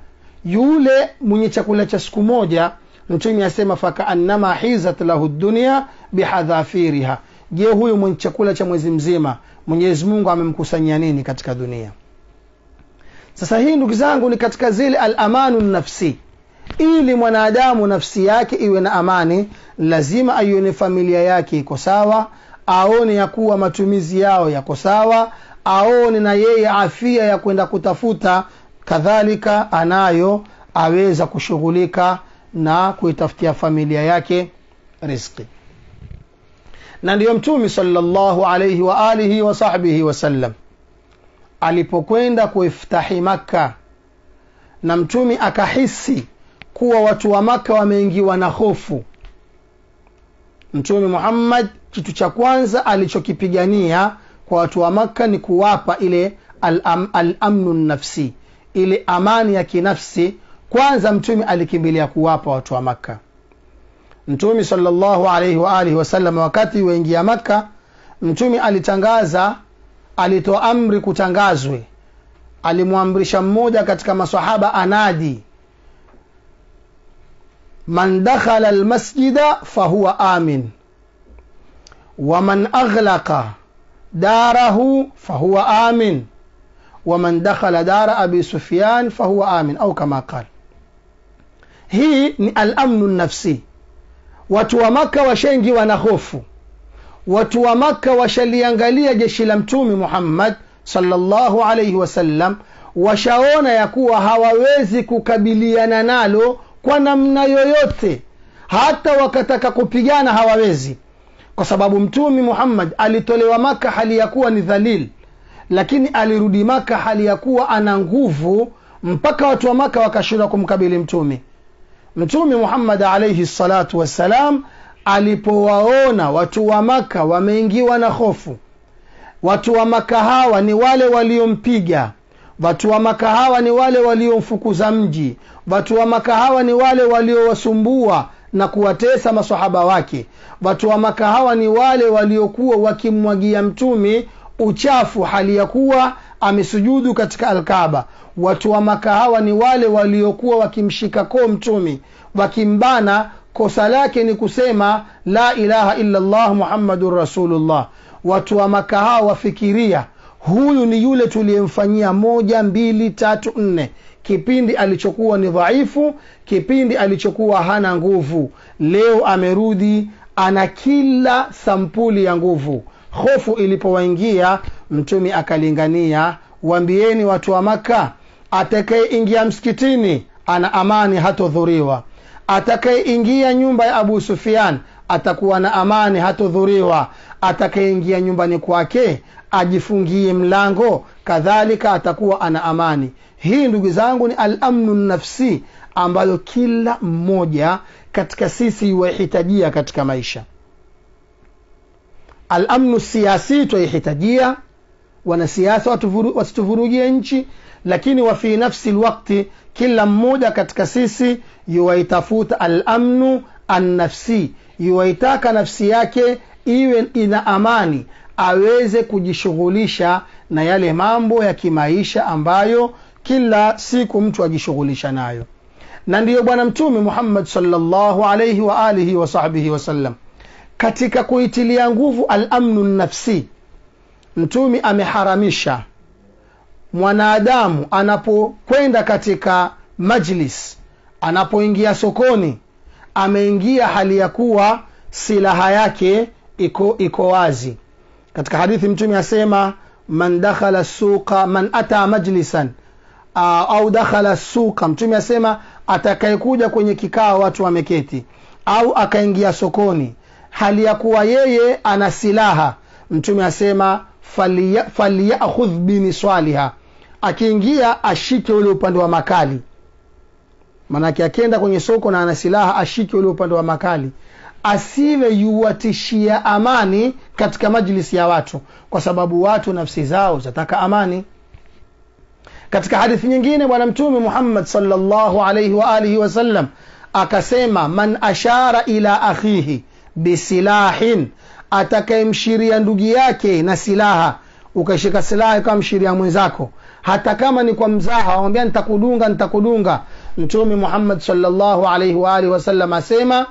yule mwenye chakula cha siku moja mtume asema fakaannama hizat lahu dunia bihadhafiriha je huyu mwenye chakula cha mwezi mzima mwenyezi mungu amemkusanyia nini katika dunia sasa hii ndugu zangu ni katika zile alamanu nafsi ili mwanadamu nafsi yake iwe na amani, lazima aione familia yake iko sawa, aone ya kuwa matumizi yao yako sawa, aone na yeye afia ya kwenda kutafuta kadhalika anayo, aweza kushughulika na kuitafutia familia yake riski Na ndiyo Mtume sallallahu alayhi wa alihi wa sahbihi wasallam alipokwenda kuiftahi Makka na Mtume akahisi kuwa watu wa maka wameingiwa na hofu mtume muhammad kitu cha kwanza alichokipigania kwa watu wa maka ni kuwapa ile alamnu am al nafsi ile amani ya kinafsi kwanza mtume alikimbilia kuwapa watu wa makka mtume salllahu alaihi waalihi wasallam wakati waingia makka mtume alitangaza alitoa amri kutangazwe alimwamrisha mmoja katika masahaba anadi من دخل المسجد فهو آمن ومن أغلق داره فهو آمن ومن دخل دار أبي سفيان فهو آمن أو كما قال hii ni al-amnu nafsi watu wa maka washengi wanahofu watu wa maka washaliangalia jeshi la mtume muhammad sallallahu alaihi wasallam washaona ya kuwa hawawezi kukabiliana nalo kwa namna yoyote hata wakataka kupigana hawawezi kwa sababu mtumi muhammad alitolewa maka hali ya kuwa ni dhalil lakini alirudi maka hali ya kuwa ana nguvu mpaka watu wa maka wakashindwa kumkabili mtumi mtumi muhammad alaihi salatu wassalam alipowaona watu wa maka wameingiwa na hofu watu wa maka hawa ni wale waliompiga watu wa makahawa ni wale waliomfukuza mji watu wa makahawa ni wale waliowasumbua na kuwatesa masahaba wake watu wa makahawa ni wale waliokuwa wakimwagia mtumi uchafu hali ya kuwa amesujudu katika alkaba watu wa makahawa ni wale waliokuwa wakimshika koo mtumi wakimbana kosa lake ni kusema la ilaha illa llah muhammadun rasulullah watu wa makahawa wafikiria huyu ni yule tuliyemfanyia moja mbili tatu nne kipindi alichokuwa ni dhaifu kipindi alichokuwa hana nguvu leo amerudi ana kila sampuli ya nguvu hofu ilipowaingia mtume akalingania wambieni watu wa maka atakayeingia msikitini ana amani hatodhuriwa atakayeingia nyumba ya abu sufian atakuwa na amani hatodhuriwa atakayeingia nyumbani kwake ajifungie mlango kadhalika atakuwa ana amani hii ndugu zangu ni alamnu nafsi ambayo kila mmoja katika sisi yuwahitajia katika maisha alamnu siasi twaihitajia wanasiasa wasituvurugie nchi lakini wafi nafsi lwakti kila mmoja katika sisi yuwaitafuta alamnu annafsi yuwaitaka nafsi yake iwe ina amani aweze kujishughulisha na yale mambo ya kimaisha ambayo kila siku mtu ajishughulisha nayo na ndiyo bwana mtume muhammad salllahu alaihi wa alihi wasahbihi wasallam katika kuitilia nguvu alamnu nafsi mtume ameharamisha mwanadamu anapokwenda katika majlis anapoingia sokoni ameingia hali ya kuwa silaha yake iko iko wazi katika hadithi mtume asema man dakhala suqa man ata majlisan uh, au dakhala suqa mtume asema atakayekuja kwenye kikao watu wameketi au akaingia sokoni hali ya kuwa yeye ana silaha mtume asema falyakhudh biniswaliha akiingia ashike ule upande wa makali maanake akienda kwenye soko na ana silaha ashike ule upande wa makali asiwe yuwatishia amani katika majlisi ya watu kwa sababu watu nafsi zao zataka amani katika hadithi nyingine bwana mtume Muhammad sallallahu alayhi wa alihi wasallam akasema man ashara ila akhihi bisilahin atakayemshiria ndugu yake na silaha ukashika silaha ikamshiria mwenzako hata kama ni kwa mzaha wamwambia nitakudunga nitakudunga mtume Muhammad sallallahu alayhi wa alihi wasallam asema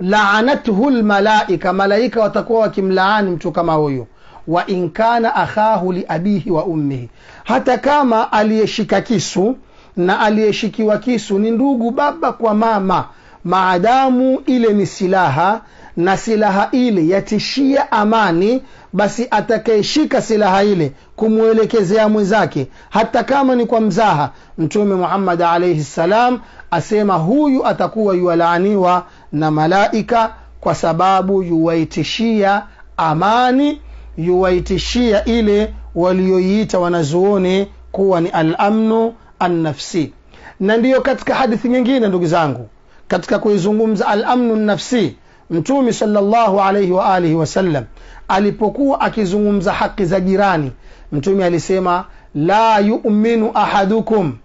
laanathu lmalaika, malaika watakuwa wakimlaani mtu kama huyu wa inkana akhahu liabihi wa ummihi, hata kama aliyeshika kisu na aliyeshikiwa kisu ni ndugu baba kwa mama, maadamu ile ni silaha na silaha ile yatishia amani basi atakayeshika silaha ile kumwelekezea mwenzake hata kama ni kwa mzaha mtume muhammad alaihi ssalam asema huyu atakuwa yuwalaaniwa na malaika kwa sababu yuwaitishia amani yuwaitishia ile walioiita wanazuoni kuwa ni alamnu annafsi na ndiyo katika hadithi nyingine ndugu zangu katika kuizungumza alamnu nafsi mtume salllahu alaihi waalihi wasallam alipokuwa akizungumza haki za jirani mtume alisema la yuminu ahadukum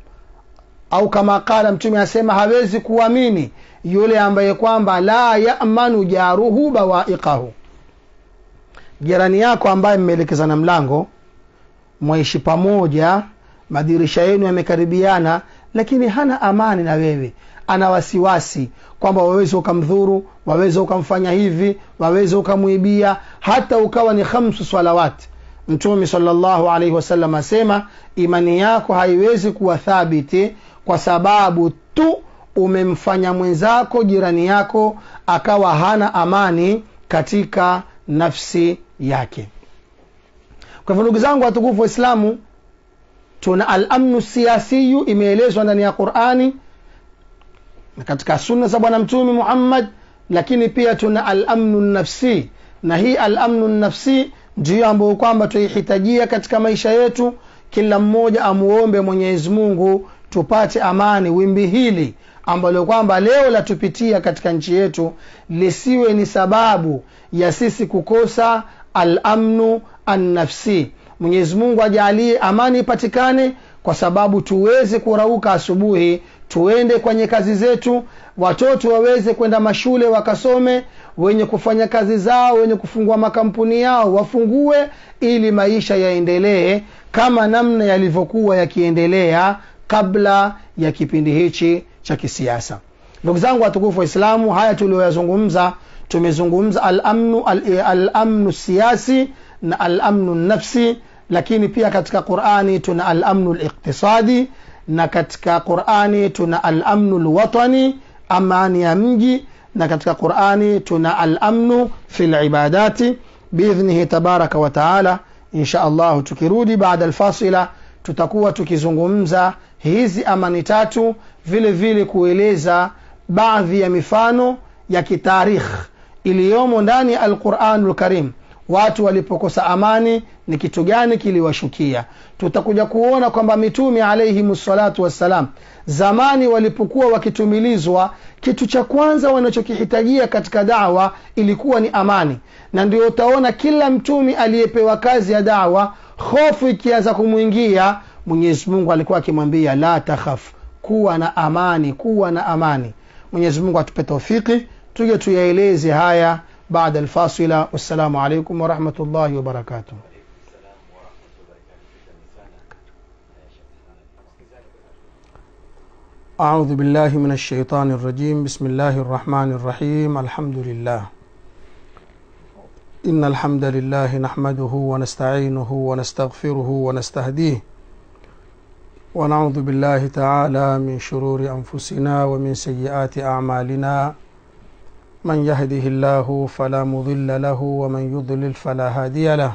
au kama qala mtume asema hawezi kuamini yule ambaye kwamba la yamanu jaruhu bawaiqahu jirani yako ambaye mmeelekezana mlango mwaishi pamoja madirisha yenu yamekaribiana lakini hana amani na wewe ana wasiwasi kwamba waweza ukamdhuru waweza ukamfanya hivi waweza ukamwibia hata ukawa ni khamsu salawati mtume salllahu alaihi wasallam asema imani yako haiwezi kuwa thabiti kwa sababu tu umemfanya mwenzako jirani yako akawa hana amani katika nafsi yake kwa hivyo ndugu zangu watukufu waislamu tuna alamnu siasiyu imeelezwa ndani ya qurani katika sunna za bwana mtume Muhammad lakini pia tuna al-amnu nafsi na hii al-amnu nafsi ndiyo ambayo kwamba tuihitajia katika maisha yetu kila mmoja amuombe Mwenyezi Mungu tupate amani wimbi hili ambalo kwamba leo latupitia katika nchi yetu lisiwe ni sababu ya sisi kukosa al-amnu an-nafsi Mwenyezi Mungu ajalie amani ipatikane kwa sababu tuweze kurauka asubuhi tuende kwenye kazi zetu watoto waweze kwenda mashule wakasome wenye kufanya kazi zao wenye kufungua makampuni yao wafungue ili maisha yaendelee kama namna yalivyokuwa yakiendelea kabla ya kipindi hichi cha kisiasa ndugu zangu watukufu waislamu haya tuliyoyazungumza tumezungumza alamnu al, alamnu siasi na alamnu nafsi lakini pia katika qurani tuna alamnu liqtisadi na katika qurani tuna alamnu lwatani amani ya mji na katika qurani tuna alamnu fi libadati biidhnihi tabaraka wa insha allahu tukirudi baada alfasila tutakuwa tukizungumza hizi amani tatu vile vile kueleza baadhi ya mifano ya kitarikh iliyomo ndani ya alquranu lkarim watu walipokosa amani ni kitu gani kiliwashukia tutakuja kuona kwamba mitume alaihim salatu wassalam zamani walipokuwa wakitumilizwa kitu cha kwanza wanachokihitajia katika dawa ilikuwa ni amani na ndio utaona kila mtumi aliyepewa kazi ya dawa hofu ikianza kumwingia mwenyezi mungu alikuwa akimwambia la takhaf kuwa na amani kuwa na amani mwenyezi mungu atupe taufiki tuje tuyaeleze haya بعد الفاصلة والسلام عليكم ورحمة الله وبركاته أعوذ بالله من الشيطان الرجيم بسم الله الرحمن الرحيم الحمد لله إن الحمد لله نحمده ونستعينه ونستغفره ونستهديه ونعوذ بالله تعالى من شرور أنفسنا ومن سيئات أعمالنا من يهده الله فلا مضل له ومن يضلل فلا هادي له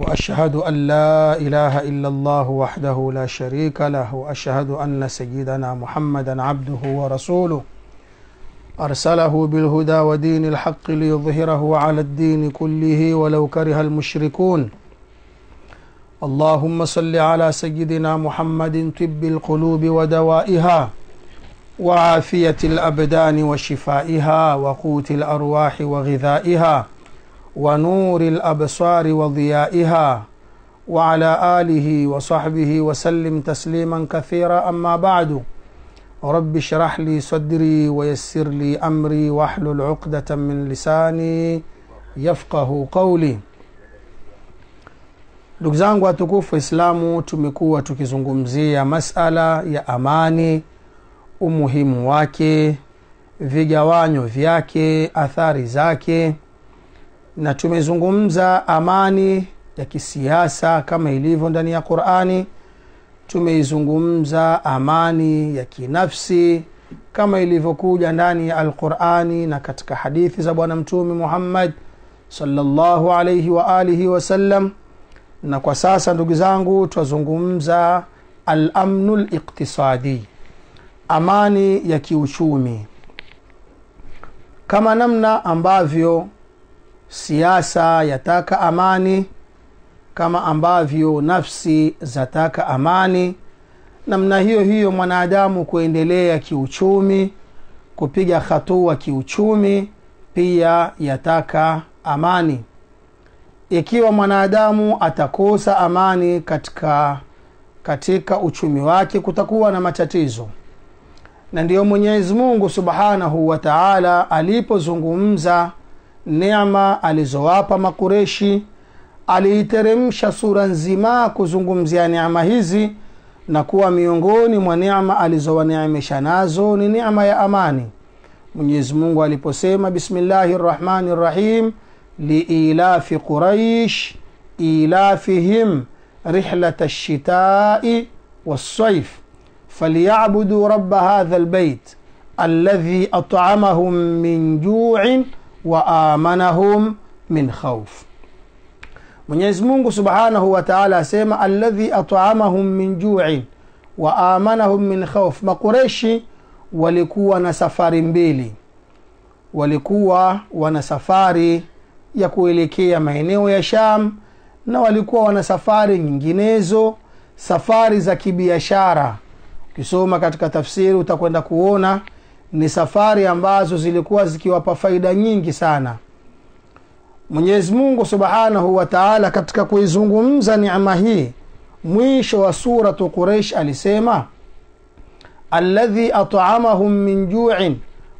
واشهد ان لا اله الا الله وحده لا شريك له واشهد ان سيدنا محمدا عبده ورسوله ارسله بالهدى ودين الحق ليظهره على الدين كله ولو كره المشركون اللهم صل على سيدنا محمد طب القلوب ودوائها وعافية الأبدان وشفائها وقوت الأرواح وغذائها ونور الأبصار وضيائها وعلى آله وصحبه وسلم تسليما كثيرا أما بعد رب اشرح لي صدري ويسر لي أمري واحلل عقدة من لساني يفقه قولي ndugu zangu إسلام تمكو tumekuwa tukizungumzia مسألة يا أماني umuhimu wake vigawanyo vyake athari zake na tumezungumza amani ya kisiasa kama ilivyo ndani ya qurani tumeizungumza amani ya kinafsi kama ilivyokuja ndani ya alqurani na katika hadithi za bwana mtume muhammad salllahu alaihi waalihi wasallam na kwa sasa ndugu zangu twazungumza alamnu liqtisadi amani ya kiuchumi kama namna ambavyo siasa yataka amani kama ambavyo nafsi zataka amani namna hiyo hiyo mwanadamu kuendelea kiuchumi kupiga hatua kiuchumi pia yataka amani ikiwa mwanadamu atakosa amani katika katika uchumi wake kutakuwa na matatizo na ndiyo mwenyezi mungu subhanahu wa taala alipozungumza neema alizowapa makureshi aliiteremsha sura nzima kuzungumzia neema hizi na kuwa miongoni mwa neema alizowaneemesha nazo ni neema ya amani mwenyezi mungu aliposema bismillahi rrahmani rrahim liilafi quraish ilafihim rihlat lshitai wassaif falyabudu raba hadha lbeit aladhi atamahum min juin wa amanahum min khauf mwenyezi mungu subhanahu wa taala asema aladhi atamahum min juin wa amanahum min khauf maqureshi walikuwa na safari mbili walikuwa wana safari ya kuelekea maeneo ya sham na walikuwa wana safari nyinginezo safari za kibiashara ukisoma katika tafsiri utakwenda kuona ni safari ambazo zilikuwa zikiwapa faida nyingi sana mwenyezi mungu subhanahu wa taala katika kuizungumza nema hii mwisho wa suratu quraish alisema aladhi atamahum min juin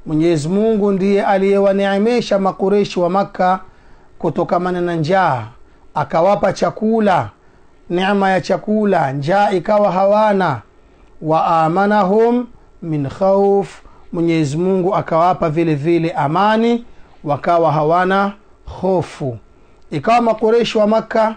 mwenyezi mungu ndiye aliyewaneemesha makureishi wa makka kutokamana na njaa akawapa chakula nema ya chakula njaa ikawa hawana wa amanahum min khauf mwenyezi mungu akawapa vile vile amani wakawa hawana hofu ikawa makoreshi wa makka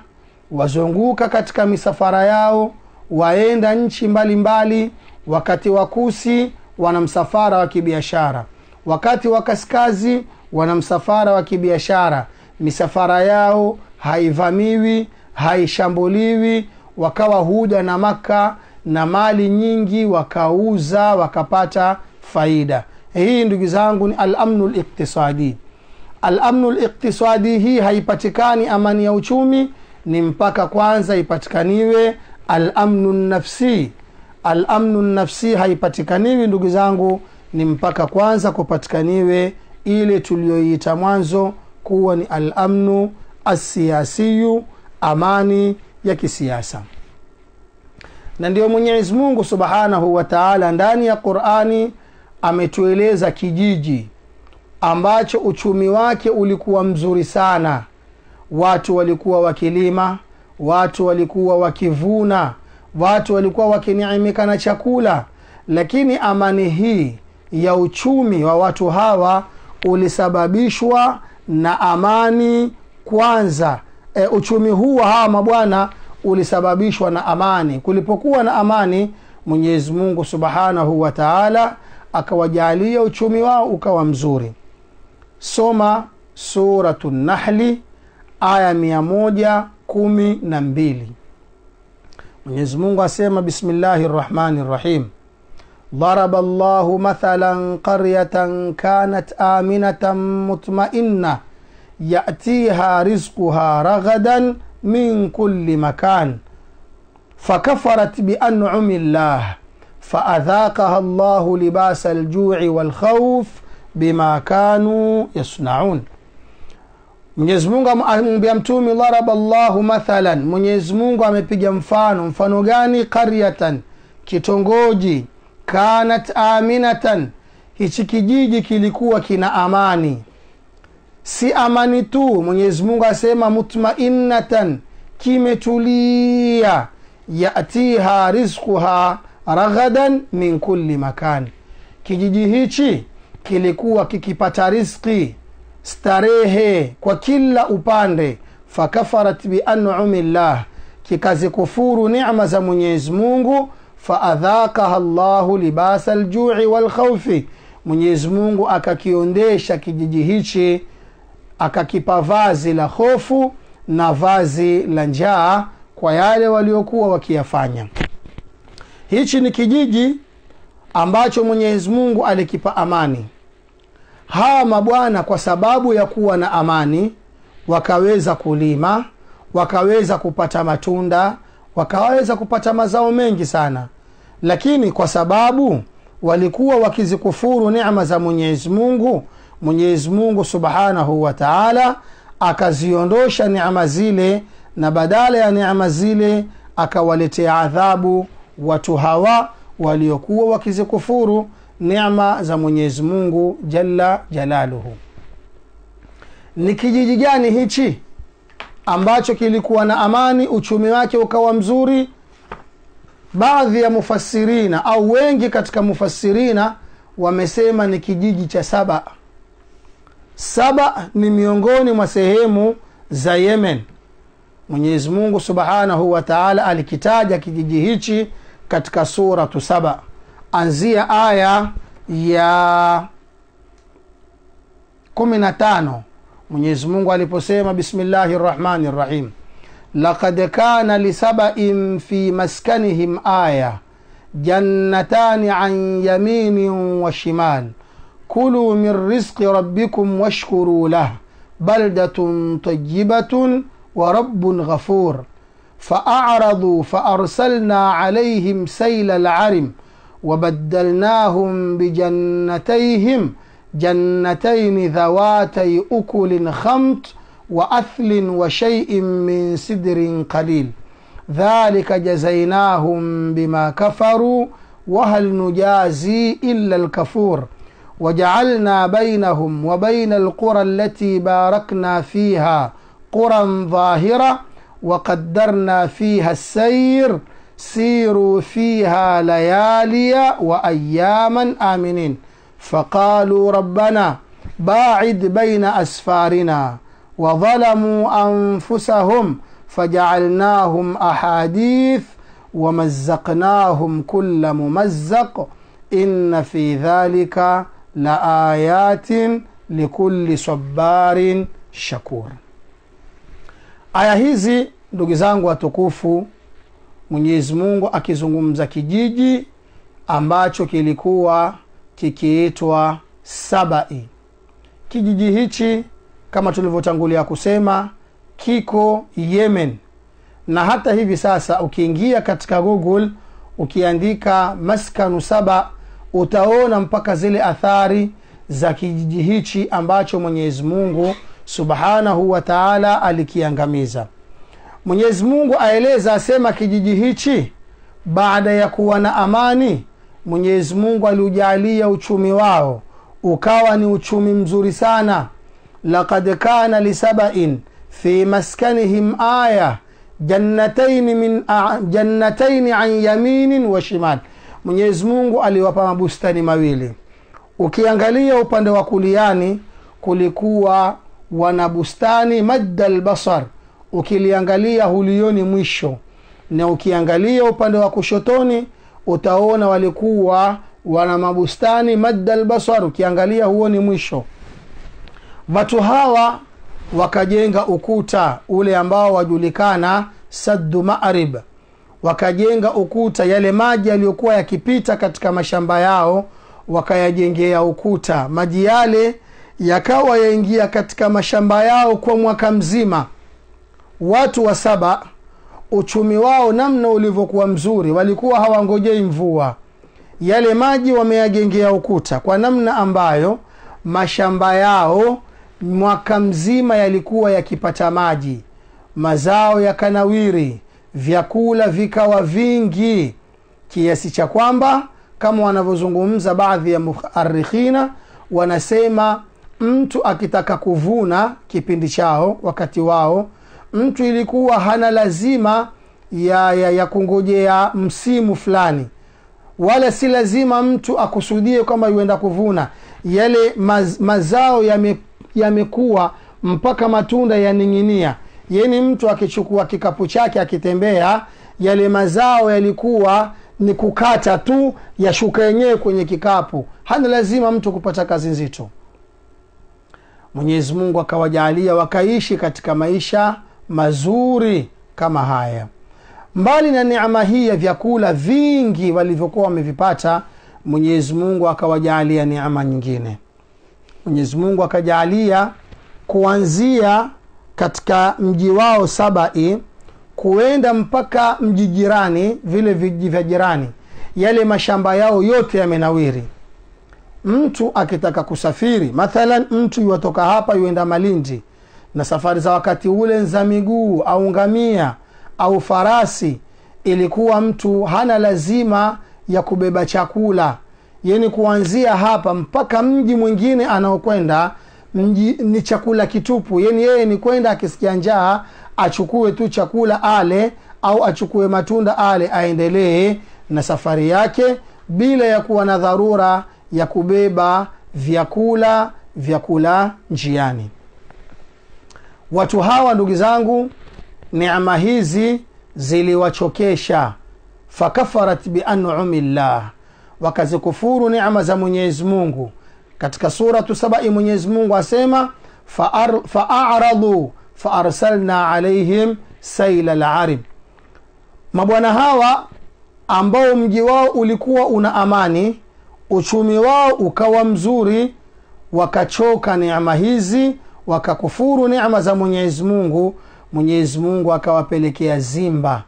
wazunguka katika misafara yao waenda nchi mbalimbali mbali, wakati wa kusi wana msafara wa kibiashara wakati wa kaskazi wana msafara wa kibiashara misafara yao haivamiwi haishambuliwi wakawa huja na maka na mali nyingi wakauza wakapata faida hii ndugu zangu ni alamnu liktisadi alamnu liktisadi hii haipatikani amani ya uchumi ni mpaka kwanza ipatikaniwe alamnu nafsi alamnu nafsi haipatikaniwi ndugu zangu ni mpaka kwanza kupatikaniwe ile tuliyoiita mwanzo kuwa ni alamnu asiyasiyu amani ya kisiasa na ndio mwenyezi mungu subhanahu wa taala ndani ya qurani ametueleza kijiji ambacho uchumi wake ulikuwa mzuri sana watu walikuwa wakilima watu walikuwa wakivuna watu walikuwa wakiniimika na chakula lakini amani hii ya uchumi wa watu hawa ulisababishwa na amani kwanza e, uchumi huu wa hawa mabwana ulisababishwa na amani kulipokuwa na amani mwenyezi mungu subhanahu wa taala akawajalia uchumi wao ukawa mzuri soma suratu nahli aya mia moja kumi na mbili mwenyezi mungu asema bismillahi rrahmani rrahim ضرب الله مثلا قرية كانت آمنة مطمئنة يأتيها رزقها رغدا min kulli makan fakafarat bianumi llah faadhaqaha llahu libasa aljui walkhauf bima kanu yasnaun mwenyezi mungu amwambia mtumi dharaba llahu mathalan mwenyezi mungu amepiga mfano mfano gani qaryatan kitongoji kanat aminatan hichi kijiji kilikuwa kina amani si amani tu mwenyezi mungu asema mutmainnatan kimetulia yatiha rizquha raghadan min kuli makan kijiji hichi kilikuwa kikipata riski starehe kwa kila upande fakafarat bianumi llah kikazikufuru nema za mwenyezi mungu faadhakaha llahu libasa ljui walkhaufi mwenyezi mungu akakiondesha kijiji hichi akakipa vazi la hofu na vazi la njaa kwa yale waliokuwa wakiyafanya. Hichi ni kijiji ambacho Mwenyezi Mungu alikipa amani. Hawa mabwana kwa sababu ya kuwa na amani, wakaweza kulima, wakaweza kupata matunda, wakaweza kupata mazao mengi sana, lakini kwa sababu walikuwa wakizikufuru nema za Mwenyezi Mungu mwenyezi mungu subhanahu wa taala akaziondosha neema zile na badala ya neema zile akawaletea adhabu watu hawa waliokuwa wakizikufuru nema za mwenyezi mungu jalla jalaluhu ni kijiji gani hichi ambacho kilikuwa na amani uchumi wake ukawa mzuri baadhi ya mufasirina au wengi katika mufasirina wamesema ni kijiji cha saba saba ni miongoni mwa sehemu za yemen mwenyezi mungu subhanahu wa taala alikitaja kijiji hichi katika suratu saba anzia aya ya 15 mwenyezi mungu aliposema bismillahi rrahmani rrahim lakad kana lisabain fi maskanihim aya jannatani an yaminin wa shimal كلوا من رزق ربكم واشكروا له بلدة طيبة ورب غفور فأعرضوا فأرسلنا عليهم سيل العرم وبدلناهم بجنتيهم جنتين ذواتي أكل خمط وأثل وشيء من سدر قليل ذلك جزيناهم بما كفروا وهل نجازي إلا الكفور ۖ وجعلنا بينهم وبين القرى التي باركنا فيها قرى ظاهرة وقدرنا فيها السير سيروا فيها ليالي وأياما آمنين فقالوا ربنا باعد بين أسفارنا وظلموا أنفسهم فجعلناهم أحاديث ومزقناهم كل ممزق إن في ذلك la ayatin likulli sabarin shakur aya hizi ndugu zangu watukufu mwenyezi mungu akizungumza kijiji ambacho kilikuwa kikiitwa sabai kijiji hichi kama tulivyotangulia kusema kiko yemen na hata hivi sasa ukiingia katika google ukiandika maskanu saba utaona mpaka zile athari za kijiji hichi ambacho Mwenyezi Mungu subhanahu wa taala alikiangamiza. Mwenyezi Mungu aeleza asema, kijiji hichi baada ya kuwa na amani, Mwenyezi Mungu aliujalia uchumi wao ukawa ni uchumi mzuri sana. Laqad kana lisabain fi maskanihim aya jannataini min jannataini an yaminin wa shimal Mwenyezi Mungu aliwapa mabustani mawili. Ukiangalia upande wa kuliani kulikuwa wana bustani madda lbasar ukiliangalia hulioni mwisho, na ukiangalia upande wa kushotoni utaona walikuwa wana mabustani madda lbasar ukiangalia huo ni mwisho. Watu hawa wakajenga ukuta ule ambao wajulikana saddu ma'rib wakajenga ukuta, yale maji yaliyokuwa yakipita katika mashamba yao wakayajengea ukuta. Maji yale yakawa yaingia katika mashamba yao kwa mwaka mzima. Watu wa Saba, uchumi wao namna ulivyokuwa mzuri, walikuwa hawangojei mvua. Yale maji wameyajengea ukuta kwa namna ambayo mashamba yao mwaka mzima yalikuwa yakipata maji, mazao yakanawiri vyakula vikawa vingi kiasi cha kwamba kama wanavyozungumza baadhi ya muarikhina wanasema mtu akitaka kuvuna kipindi chao wakati wao mtu ilikuwa hana lazima ya, ya, ya kungojea msimu fulani wala si lazima mtu akusudie kwamba yuenda kuvuna yale maz, mazao yamekuwa ya mpaka matunda yaning'inia yani mtu akichukua kikapu chake akitembea yale mazao yalikuwa ni kukata tu yashuka yenyewe kwenye kikapu hana lazima mtu kupata kazi nzito mwenyezi mungu akawajaalia wakaishi katika maisha mazuri kama haya mbali na neema hii ya vyakula vingi walivyokuwa wamevipata mwenyezi mungu akawajaalia neema nyingine mwenyezi mungu akajaalia kuanzia katika mji wao Sabai kuenda mpaka mji jirani, vile viji vya jirani, yale mashamba yao yote yamenawiri. Mtu akitaka kusafiri, mathalan mtu yuwatoka hapa yuenda Malindi, na safari za wakati ule za miguu au ngamia au farasi, ilikuwa mtu hana lazima ya kubeba chakula, yani kuanzia hapa mpaka mji mwingine anaokwenda mji ni chakula kitupu, yani yeye ni kwenda akisikia njaa achukue tu chakula ale, au achukue matunda ale, aendelee na safari yake bila ya kuwa na dharura ya kubeba vyakula vyakula njiani. Watu hawa ndugu zangu, neema hizi ziliwachokesha, fakafarat bianumi wakazikufuru neema za Mwenyezi Mungu katika suratu sabai mwenyezi mungu asema faaradhu fa faarsalna alaihim saila larib mabwana hawa ambao mji wao ulikuwa una amani uchumi wao ukawa mzuri wakachoka neema hizi wakakufuru neema za mwenyezi mungu mwenyezi mungu akawapelekea zimba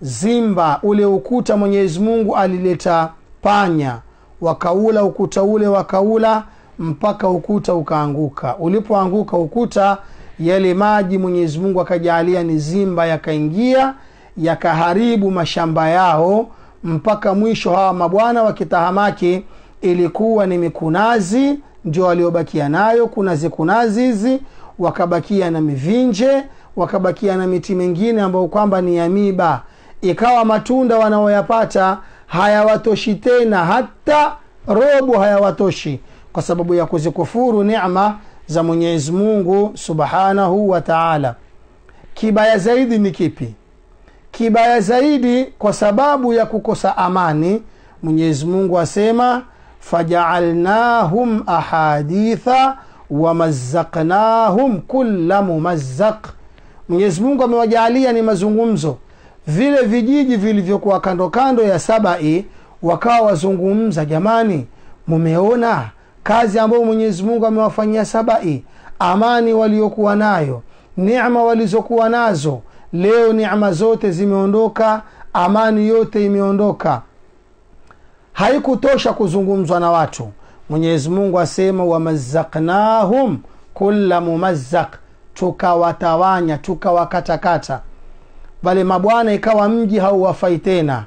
zimba ule ukuta mwenyezi mungu alileta panya wakaula ukuta ule wakaula mpaka ukuta ukaanguka ulipoanguka ukuta yale maji mwenyezi mungu akajaalia ni zimba yakaingia yakaharibu mashamba yao mpaka mwisho hawa mabwana wakitahamaki ilikuwa ni mikunazi ndio waliobakia nayo kunazi kunazi hizi wakabakia na mivinje wakabakia na miti mingine ambayo kwamba ni ya miba ikawa matunda wanaoyapata hayawatoshi tena hata robo hayawatoshi kwa sababu ya kuzikufuru nema za mwenyezi mungu subhanahu wa taala kibaya zaidi ni kipi kibaya zaidi kwa sababu ya kukosa amani mwenyezi mungu asema fajaalnahum ahaditha wamazzaknahum kula mumazzaq mwenyezi mungu amewajaalia ni mazungumzo vile vijiji vilivyokuwa kando kando ya Sabai wakawa wazungumza, jamani, mumeona kazi ambayo Mwenyezi Mungu amewafanyia Sabai, amani waliokuwa nayo, nema walizokuwa nazo. Leo nema zote zimeondoka, amani yote imeondoka. Haikutosha kuzungumzwa na watu. Mwenyezi Mungu asema, wamazaknahum kula mumazzak, tukawatawanya tukawakatakata Bali mabwana ikawa mji hauwafai tena,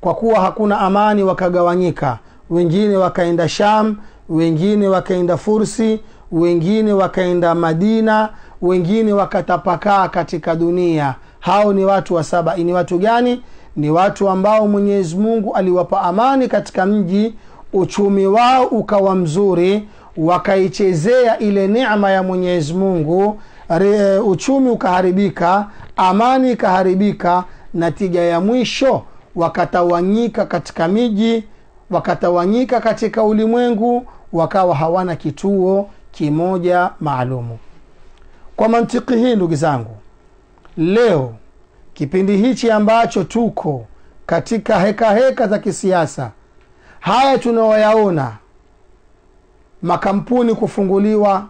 kwa kuwa hakuna amani, wakagawanyika, wengine wakaenda Sham, wengine wakaenda Fursi, wengine wakaenda Madina, wengine wakatapakaa katika dunia. Hao ni watu wa saba. Ni watu gani? Ni watu ambao Mwenyezi Mungu aliwapa amani katika mji, uchumi wao ukawa mzuri, wakaichezea ile nema ya Mwenyezi Mungu re, e, uchumi ukaharibika, amani ikaharibika, na tija ya mwisho wakatawanyika katika miji, wakatawanyika katika ulimwengu, wakawa hawana kituo kimoja maalumu. Kwa mantiki hii, ndugu zangu, leo kipindi hichi ambacho tuko katika hekaheka heka za kisiasa, haya tunaoyaona makampuni kufunguliwa,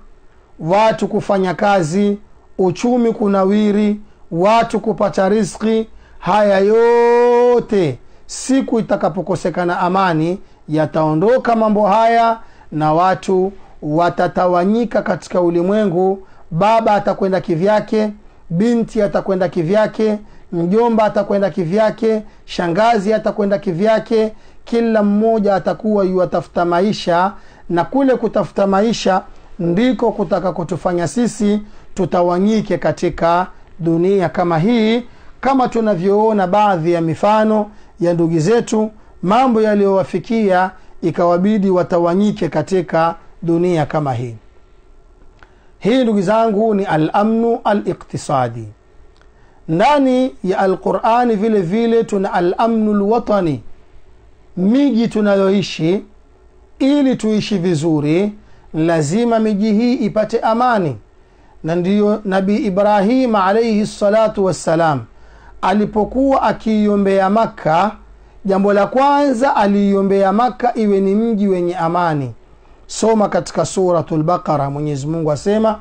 watu kufanya kazi uchumi kunawiri watu kupata riski haya yote siku itakapokosekana amani yataondoka mambo haya na watu watatawanyika katika ulimwengu baba atakwenda kivyake binti atakwenda kivyake mjomba atakwenda kivyake shangazi atakwenda kivyake kila mmoja atakuwa yuwatafuta maisha na kule kutafuta maisha ndiko kutaka kutufanya sisi tutawanyike katika dunia kama hii kama tunavyoona baadhi ya mifano ya ndugu zetu mambo yaliyowafikia ikawabidi watawanyike katika dunia kama hii hii ndugu zangu ni alamnu aliktisadi ndani ya alqurani vile vile tuna alamnu lwatani miji tunayoishi ili tuishi vizuri lazima miji hii ipate amani na ndiyo nabii ibrahima alaihi salatu wassalam alipokuwa akiiombea makka jambo la kwanza aliiombea makka iwe ni mji wenye amani soma katika suratu lbaqara mwenyezimungu asema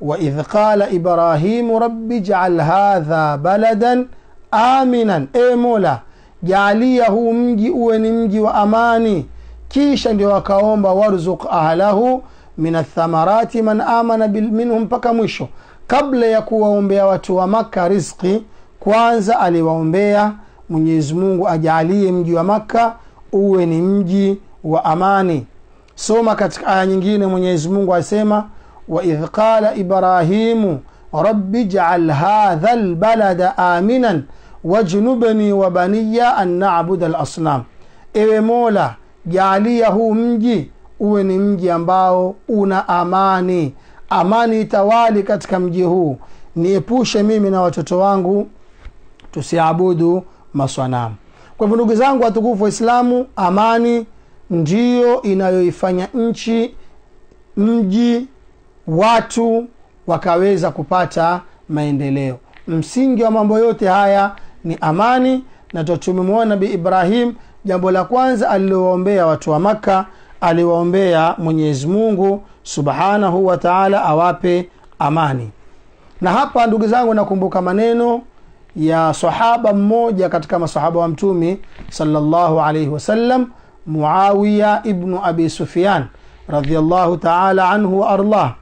waidh qala ibrahimu rabbi jaal hadha baladan aminan e mola jaalia huu mji uwe ni mji wa amani kisha ndio wakaomba warzuq ahlahu min athamarati man amana minhum mpaka mwisho kabla ya kuwaombea watu wa maka rizqi kwanza aliwaombea mwenyezi mungu ajalie mji wa makka uwe ni mji wa amani soma katika aya nyingine mwenyezi mungu asema waidh qala ibrahimu rabi jaal hadha lbalada aminan wajnubni wa baniya an nabuda lasnam ewe mola jaalia huu mji uwe ni mji ambao una amani amani itawali katika mji huu niepushe mimi na watoto wangu tusiabudu maswanamu kwa hivyo ndugu zangu watukufu waislamu amani ndiyo inayoifanya nchi mji watu wakaweza kupata maendeleo msingi wa mambo yote haya ni amani na tumemwona nabii ibrahim jambo la kwanza aliloombea watu wa makka aliwaombea mwenyezi mungu subhanahu wa taala awape amani na hapa ndugu zangu nakumbuka maneno ya sahaba mmoja katika masahaba wa mtumi salllahu alaihi wasallam muawiya ibnu abi sufyan radiallahu taala anhu waardah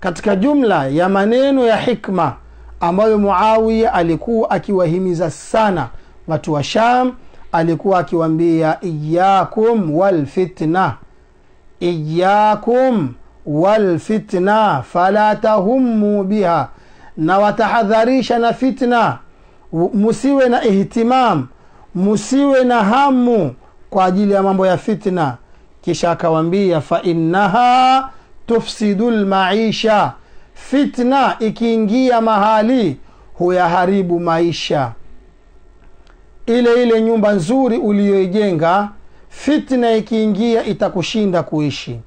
katika jumla ya maneno ya hikma ambayo muawiya alikuwa akiwahimiza sana watu wa sham alikuwa akiwaambia iyakum walfitna iyakum walfitna fala tahumu biha na watahadharisha na fitna musiwe na ihtimam musiwe na hamu kwa ajili ya mambo ya fitna kisha akawaambia fainnaha tufsidu lmaisha fitna ikiingia mahali huyaharibu maisha ile ile nyumba nzuri uliyoijenga fitna ikiingia itakushinda kuishi.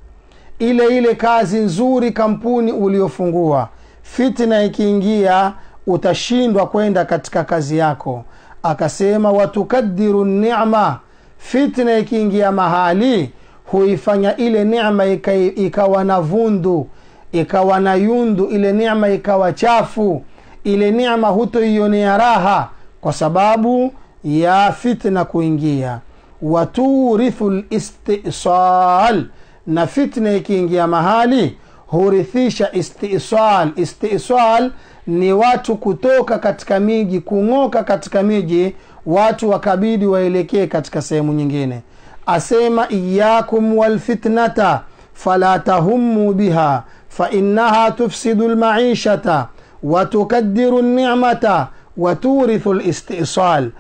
Ile ile kazi nzuri, kampuni uliyofungua, fitna ikiingia utashindwa kwenda katika kazi yako. Akasema watukadiru nema fitna ikiingia mahali huifanya ile nema ikawa na vundu, ikawa na yundu, ile nema ikawa chafu, ile nema hutoionea raha kwa sababu ya fitna kuingia waturithu listisal na fitna ikiingia mahali hurithisha istisal istisal ni watu kutoka katika miji kung'oka katika miji watu wakabidi waelekee katika sehemu nyingine asema iyakum walfitnata fala tahumu biha fainaha tufsidu lmaishata watukadiru nimata waturithu listisal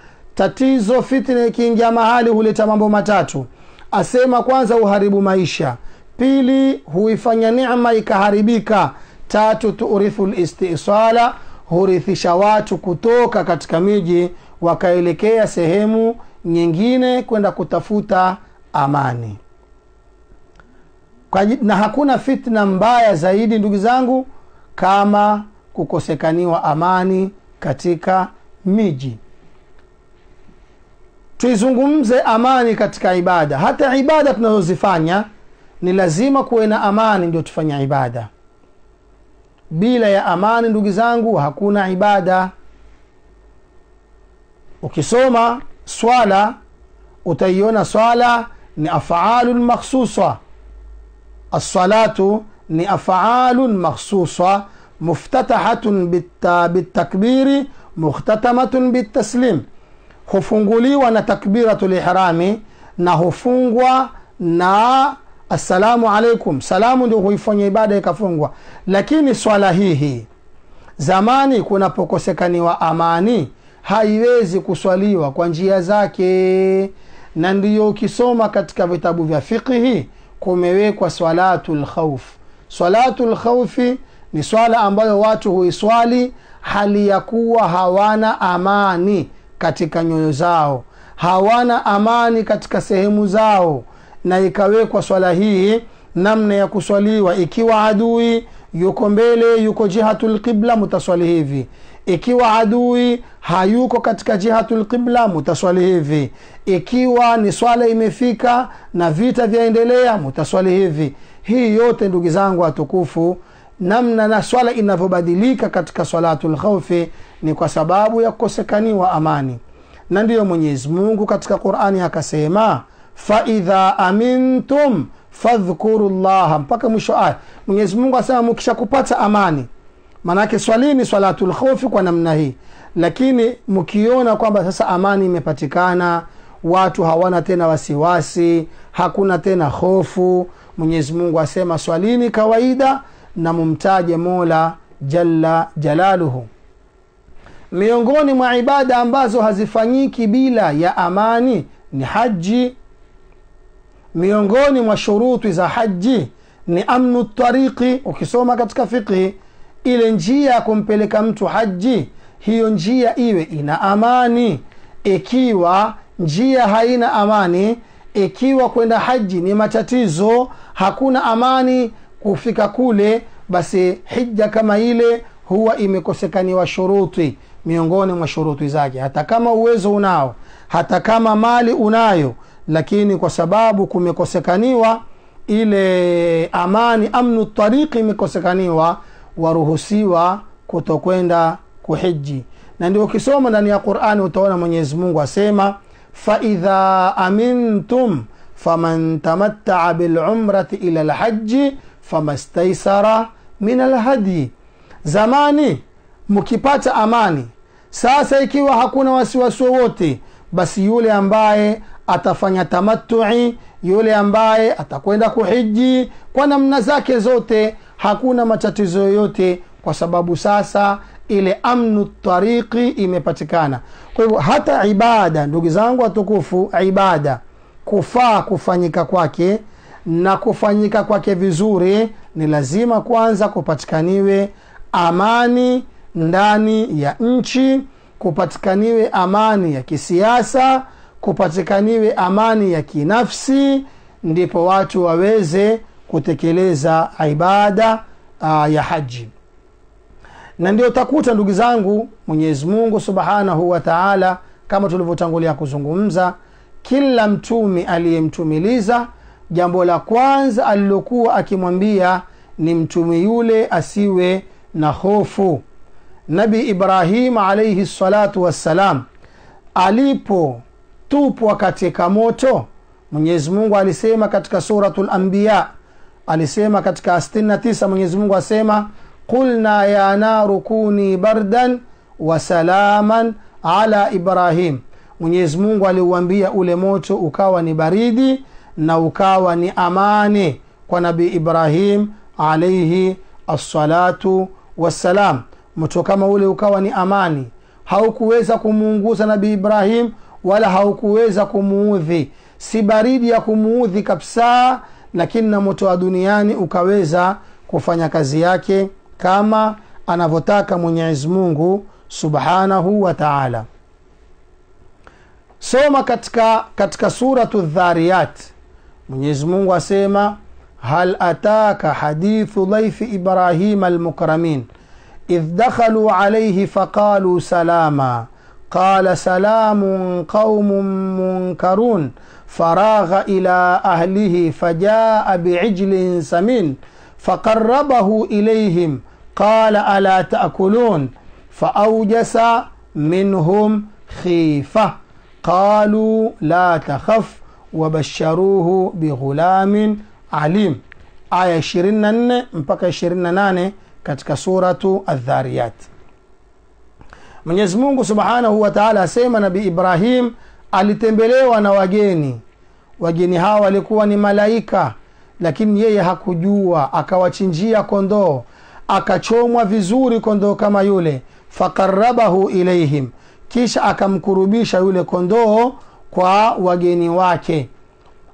Tatizo fitna ikiingia mahali huleta mambo matatu, asema kwanza, uharibu maisha; pili, huifanya nema ikaharibika; tatu, turithu listisala, hurithisha watu kutoka katika miji wakaelekea sehemu nyingine kwenda kutafuta amani. Na hakuna fitna mbaya zaidi ndugu zangu, kama kukosekaniwa amani katika miji tuizungumze amani katika ibada. Hata ibada tunazozifanya ni lazima kuwe na amani ndio tufanya ibada. Bila ya amani, ndugu zangu, hakuna ibada. Ukisoma swala utaiona swala ni afalun makhsusa, assalatu ni afalun makhsusa muftatahatun bitakbiri muhtatamatun bitaslim hufunguliwa na takbiratul ihrami na hufungwa na assalamu alaikum salamu ndio huifanya ibada ikafungwa lakini swala hihi zamani kunapokosekaniwa amani haiwezi kuswaliwa kwa njia zake na ndiyo ukisoma katika vitabu vya fiqhi kumewekwa swalatu lkhauf swalatu lkhaufi ni swala ambayo watu huiswali hali ya kuwa hawana amani katika nyoyo zao, hawana amani katika sehemu zao, na ikawekwa swala hii namna ya kuswaliwa. Ikiwa adui yuko mbele, yuko jihatul qibla, mutaswali hivi. Ikiwa adui hayuko katika jihatul qibla, mutaswali hivi. Ikiwa ni swala imefika na vita vyaendelea, mutaswali hivi. Hii yote ndugu zangu watukufu namna na swala inavyobadilika katika salatul khaufi ni kwa sababu ya kukosekaniwa amani na ndiyo mwenyezi mungu katika qurani akasema faidha amintum fadhkuru llaha mpaka mwisho aya mwenyezi mungu asema mkishakupata amani maanake swalini swalatul khofi kwa namna hii lakini mkiona kwamba sasa amani imepatikana watu hawana tena wasiwasi hakuna tena hofu mwenyezi mungu asema swalini kawaida na mumtaje mola jalla jalaluhu miongoni mwa ibada ambazo hazifanyiki bila ya amani ni haji miongoni mwa shuruti za haji ni amnu tariqi ukisoma katika fiqhi ile njia ya kumpeleka mtu haji hiyo njia iwe ina amani ikiwa njia haina amani ikiwa kwenda haji ni matatizo hakuna amani kufika kule basi hija kama ile huwa imekosekaniwa shuruti miongoni mwa shuruti zake hata kama uwezo unao hata kama mali unayo lakini kwa sababu kumekosekaniwa ile amani amnu tariki imekosekaniwa waruhusiwa kutokwenda kuhiji na ndio ukisoma ndani ya qurani utaona mwenyezi mungu asema faidha amintum faman tamattaa bilumrati ila lhaji famastaisara min alhadi zamani mkipata amani sasa ikiwa hakuna wasiwasi wowote basi yule ambaye atafanya tamatui yule ambaye atakwenda kuhiji kwa namna zake zote hakuna matatizo yoyote kwa sababu sasa ile amnu tariki imepatikana kwa hivyo hata ibada ndugu zangu watukufu ibada kufaa kufanyika kwake na kufanyika kwake vizuri ni lazima kwanza kupatikaniwe amani ndani ya nchi kupatikaniwe amani ya kisiasa kupatikaniwe amani ya kinafsi ndipo watu waweze kutekeleza ibada aa, ah, ya haji na ndio takuta ndugu zangu mwenyezi mungu subhanahu wa taala kama tulivyotangulia kuzungumza kila mtumi aliyemtumiliza jambo la kwanza alilokuwa akimwambia ni mtume yule asiwe na hofu nabi ibrahim alaihi salatu wassalam alipotupwa katika moto mwenyezi mungu alisema katika suratu lambiya alisema katika 69 mwenyezi mungu asema qulna ya naru kuni bardan wasalaman ala ibrahim mwenyezi mungu aliuambia ule moto ukawa ni baridi na ukawa ni amani kwa nabi ibrahim alaihi assalatu wassalam mto kama ule ukawa ni amani haukuweza kumuunguza nabii ibrahim wala haukuweza kumuudhi si baridi ya kumuudhi kabisa lakini na moto wa duniani ukaweza kufanya kazi yake kama anavyotaka mwenyezi mungu subhanahu wa taala soma katika katika suratu dhariyat Mwenyezi Mungu asema hal ataka hadithu dhaifi Ibrahima almukramin idh dakhalu alayhi faqalu salama قال سلام قوم منكرون فراغ إلى أهله فجاء بعجل سمين فقربه إليهم قال ألا تأكلون فأوجس منهم خيفة قالوا لا تخف wabasharuhu bighulamin alim aya 24 mpaka 28 katika suratu adhariyat mwenyezi mungu subhanahu wa taala asema nabi ibrahim alitembelewa na wageni wageni hawa walikuwa ni malaika lakini yeye hakujua akawachinjia kondoo akachomwa vizuri kondoo kama yule fakarabahu ilaihim kisha akamkurubisha yule kondoo kwa wageni wake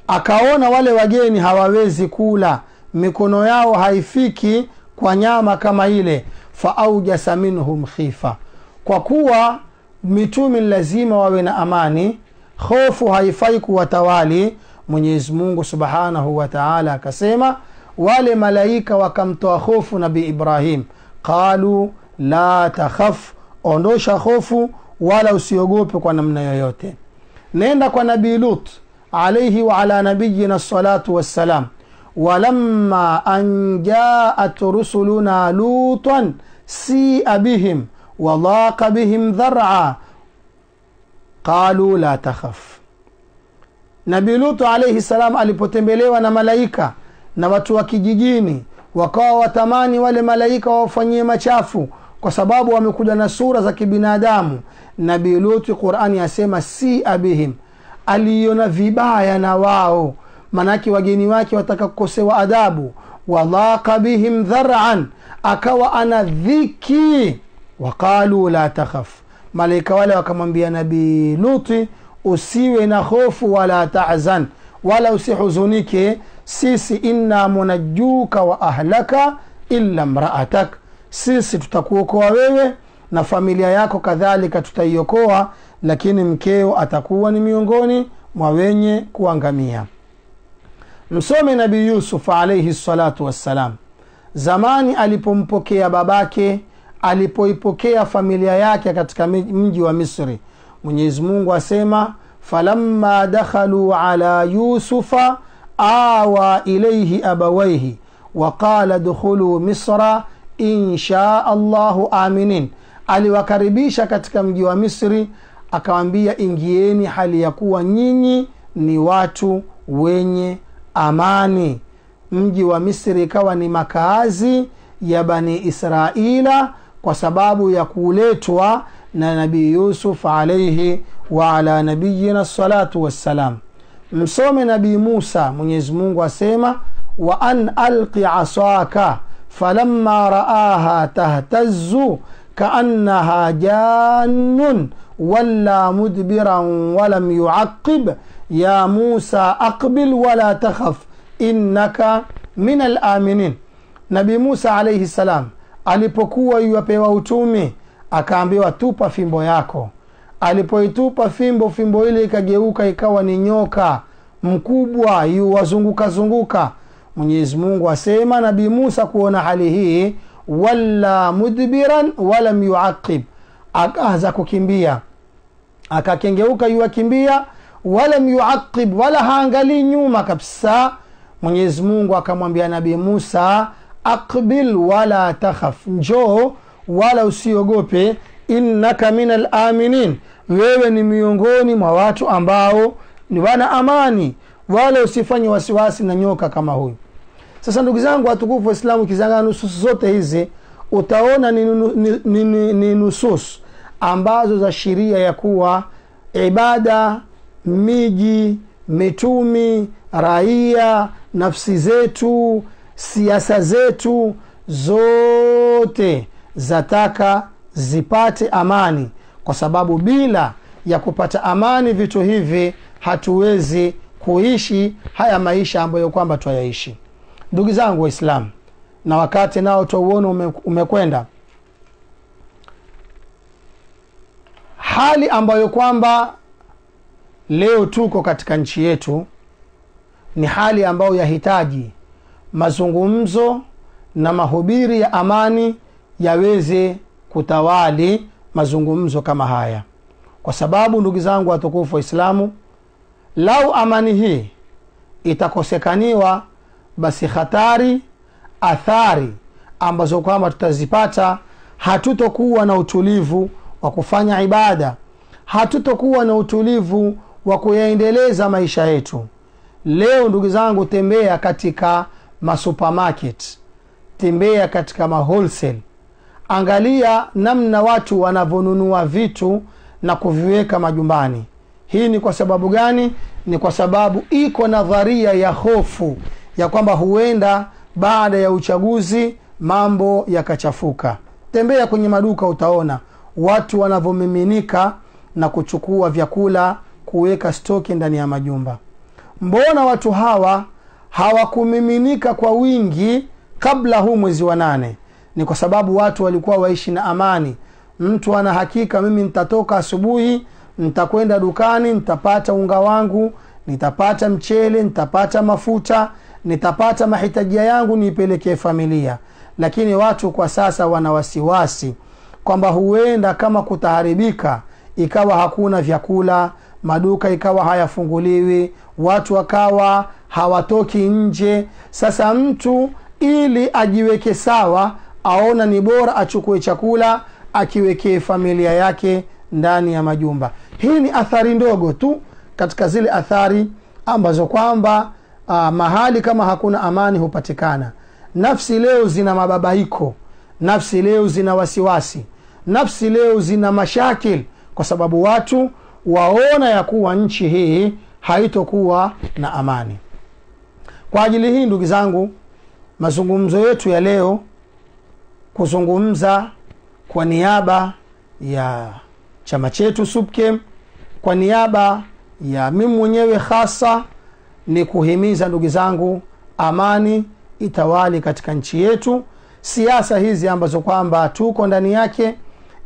akaona wale wageni hawawezi kula mikono yao haifiki kwa nyama kama ile faaujasa minhum khifa kwa kuwa mitumi lazima wawe na amani hofu haifai kuwatawali mwenyezi mungu subhanahu wa taala akasema wale malaika wakamtoa hofu nabi ibrahim qalu la takhaf ondosha hofu wala usiogope kwa namna yoyote nenda kwa nabii lut alaihi waala nabiyina salatu wassalam walamma an jaat rusuluna lutan sia bihim wadhaqa bihim dhara qalu la takhaf nabi lutu alaihi salam alipotembelewa na malaika na watu wa kijijini wakawa watamani wale malaika wawafanyie machafu kwa sababu wamekuja na sura za kibinadamu nabi luti qurani asema si abihim aliiona vibaya na wao manake wageni wake wataka kukosewa adabu wadhaqa bihim dharan akawa ana dhiki waqalu la takhaf malaika wale wakamwambia nabi luti usiwe na hofu wala tazan wala usihuzunike sisi inna munajuka wa ahlaka illa mraatak sisi tutakuokoa wewe na familia yako kadhalika tutaiokoa lakini mkeo atakuwa ni miongoni mwa wenye kuangamia msome nabii yusuf alaihi salatu wassalam zamani alipompokea babake alipoipokea familia yake katika mji wa misri mwenyezi mungu asema falamma dakhalu ala yusufa awa ilaihi abawaihi wa qala dukhulu misra insha allahu aminin aliwakaribisha katika mji wa misri akawambia ingieni hali ya kuwa nyinyi ni watu wenye amani mji wa misri ikawa ni makaazi ya bani israila kwa sababu ya kuletwa na nabii yusuf alaihi waala nabiyina salatu wassalam msome nabii musa mwenyezi mungu asema wa an alqi asaka فلما ra'aha تهتز kaannaha jannun walla مدبرا walam يعقب ya musa aqbil wala تخف innaka min alaminin nabi musa عليه salam alipokuwa yuwapewa utume akaambiwa tupa fimbo yako alipoitupa fimbo fimbo ile ikageuka ikawa ni nyoka mkubwa yuwazunguka zunguka mwenyezi mungu asema nabii musa kuona hali hii walla mudbiran walam yuaqib akaza kukimbia akakengeuka yuwakimbia walam yuaqib wala haangalii nyuma kabisa mwenyezi mungu akamwambia nabii musa aqbil wala takhaf njoo wala usiogope innaka min alaminin wewe ni miongoni mwa watu ambao ni wana amani wala usifanye wasiwasi na nyoka kama huyu sasa ndugu zangu watukufu Waislamu, ukizangaa nususu zote hizi utaona ni, ni, ni, ni, ni nusus ambazo za sheria ya kuwa ibada, miji, mitumi, raia, nafsi zetu, siasa zetu zote zataka zipate amani, kwa sababu bila ya kupata amani vitu hivi hatuwezi kuishi haya maisha ambayo kwamba twayaishi. Ndugu zangu Waislamu, na wakati nao twauona umekwenda, hali ambayo kwamba leo tuko katika nchi yetu ni hali ambayo yahitaji mazungumzo na mahubiri ya amani yaweze kutawali mazungumzo kama haya, kwa sababu ndugu zangu watukufu Waislamu, lau amani hii itakosekaniwa basi hatari athari ambazo kwamba tutazipata hatutokuwa na utulivu wa kufanya ibada hatutokuwa na utulivu wa kuyaendeleza maisha yetu leo ndugu zangu tembea katika masupermarket tembea katika mahosel angalia namna watu wanavyonunua vitu na kuviweka majumbani hii ni kwa sababu gani ni kwa sababu iko nadharia ya hofu ya kwamba huenda baada ya uchaguzi mambo yakachafuka. Tembea kwenye maduka, utaona watu wanavyomiminika na kuchukua vyakula kuweka stoki ndani ya majumba. Mbona watu hawa hawakumiminika kwa wingi kabla huu mwezi wa nane? Ni kwa sababu watu walikuwa waishi na amani. Mtu ana hakika, mimi nitatoka asubuhi, nitakwenda dukani, nitapata unga wangu, nitapata mchele, nitapata mafuta nitapata mahitaji yangu niipelekee familia. Lakini watu kwa sasa wana wasiwasi kwamba huenda kama kutaharibika, ikawa hakuna vyakula, maduka ikawa hayafunguliwi, watu wakawa hawatoki nje. Sasa mtu ili ajiweke sawa, aona ni bora achukue chakula akiwekee familia yake ndani ya majumba. Hii ni athari ndogo tu katika zile athari ambazo kwamba aa, ah, mahali kama hakuna amani hupatikana. Nafsi leo zina mababaiko, nafsi leo zina wasiwasi, nafsi leo zina mashakil, kwa sababu watu waona ya kuwa nchi hii haitokuwa na amani. Kwa ajili hii, ndugu zangu, mazungumzo yetu ya leo kuzungumza kwa niaba ya chama chetu subkem kwa niaba ya mimi mwenyewe hasa ni kuhimiza ndugu zangu amani itawali katika nchi yetu siasa hizi ambazo kwamba tuko ndani yake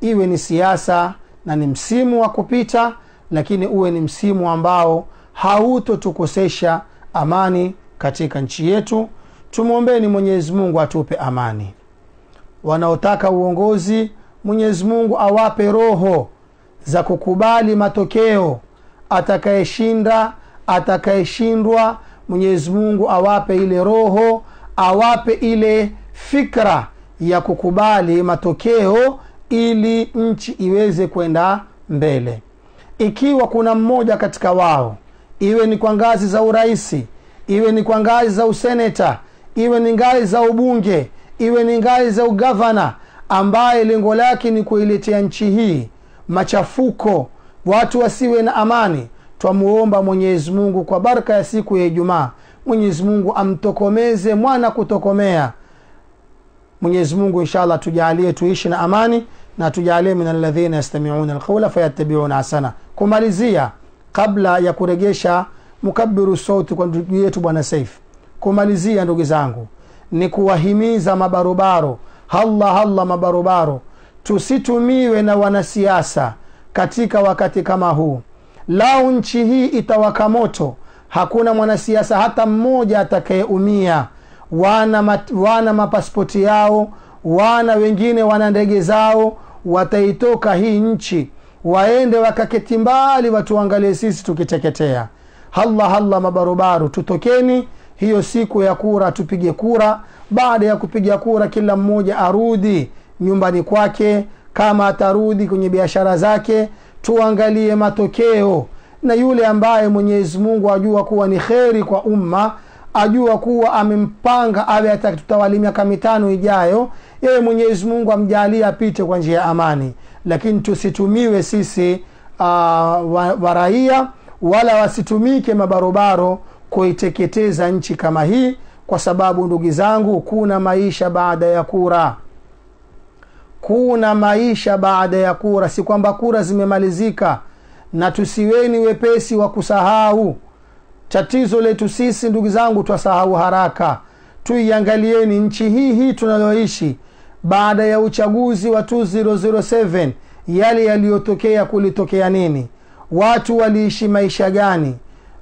iwe ni siasa na ni msimu wa kupita lakini uwe ni msimu ambao hautotukosesha amani katika nchi yetu tumwombeni mwenyezi mungu atupe amani wanaotaka uongozi mwenyezi mungu awape roho za kukubali matokeo atakayeshinda atakayeshindwa mwenyezi mungu awape ile roho awape ile fikra ya kukubali matokeo ili nchi iweze kwenda mbele ikiwa kuna mmoja katika wao iwe ni kwa ngazi za uraisi iwe ni kwa ngazi za useneta iwe ni ngazi za ubunge iwe ni ngazi za ugavana ambaye lengo lake ni kuiletea nchi hii machafuko watu wasiwe na amani twamuomba mwenyezi mungu kwa baraka ya siku ya ijumaa mwenyezi mungu amtokomeze mwana kutokomea mwenyezi mungu inshallah tujalie tuishi na amani na tujalie min aladhina yastamiuna alqaula fayattabiuna hasana kumalizia kabla ya kuregesha mukabiru sauti kwa ndugu yetu bwana saif kumalizia ndugu zangu ni kuwahimiza mabarobaro halla halla mabarobaro tusitumiwe na wanasiasa katika wakati kama huu lau nchi hii itawaka moto hakuna mwanasiasa hata mmoja atakayeumia wana, mat, wana mapaspoti yao wana wengine wana ndege zao wataitoka hii nchi waende wakaketi mbali watuangalie sisi tukiteketea halla halla mabarubaru tutokeni hiyo siku ya kura tupige kura baada ya kupiga kura kila mmoja arudi nyumbani kwake kama atarudi kwenye biashara zake tuangalie matokeo na yule ambaye mwenyezi mungu ajua kuwa ni kheri kwa umma ajua kuwa amempanga awe atatutawali miaka mitano ijayo yeye mwenyezi mungu amjalie apite kwa njia ya amani lakini tusitumiwe sisi uh, ah, waraia wa wala wasitumike mabarobaro kuiteketeza nchi kama hii kwa sababu ndugu zangu kuna maisha baada ya kura kuna maisha baada ya kura, si kwamba kura zimemalizika, na tusiweni wepesi wa kusahau. Tatizo letu sisi, ndugu zangu, twasahau haraka. Tuiangalieni nchi hii hii tunayoishi baada ya uchaguzi wa 2007 yale yaliyotokea, kulitokea nini? Watu waliishi maisha gani?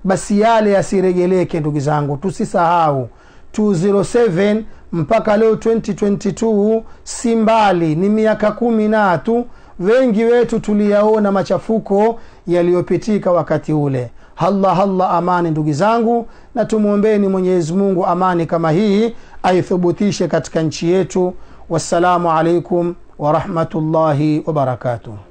Basi yale yasiregeleke ndugu zangu, tusisahau 207 mpaka leo 2022 si mbali ni miaka kumi na tu wengi wetu tuliyaona machafuko yaliyopitika wakati ule halla halla amani ndugu zangu na tumwombeni mwenyezi mungu amani kama hii aithubutishe katika nchi yetu wassalamu alaikum warahmatullahi wabarakatuh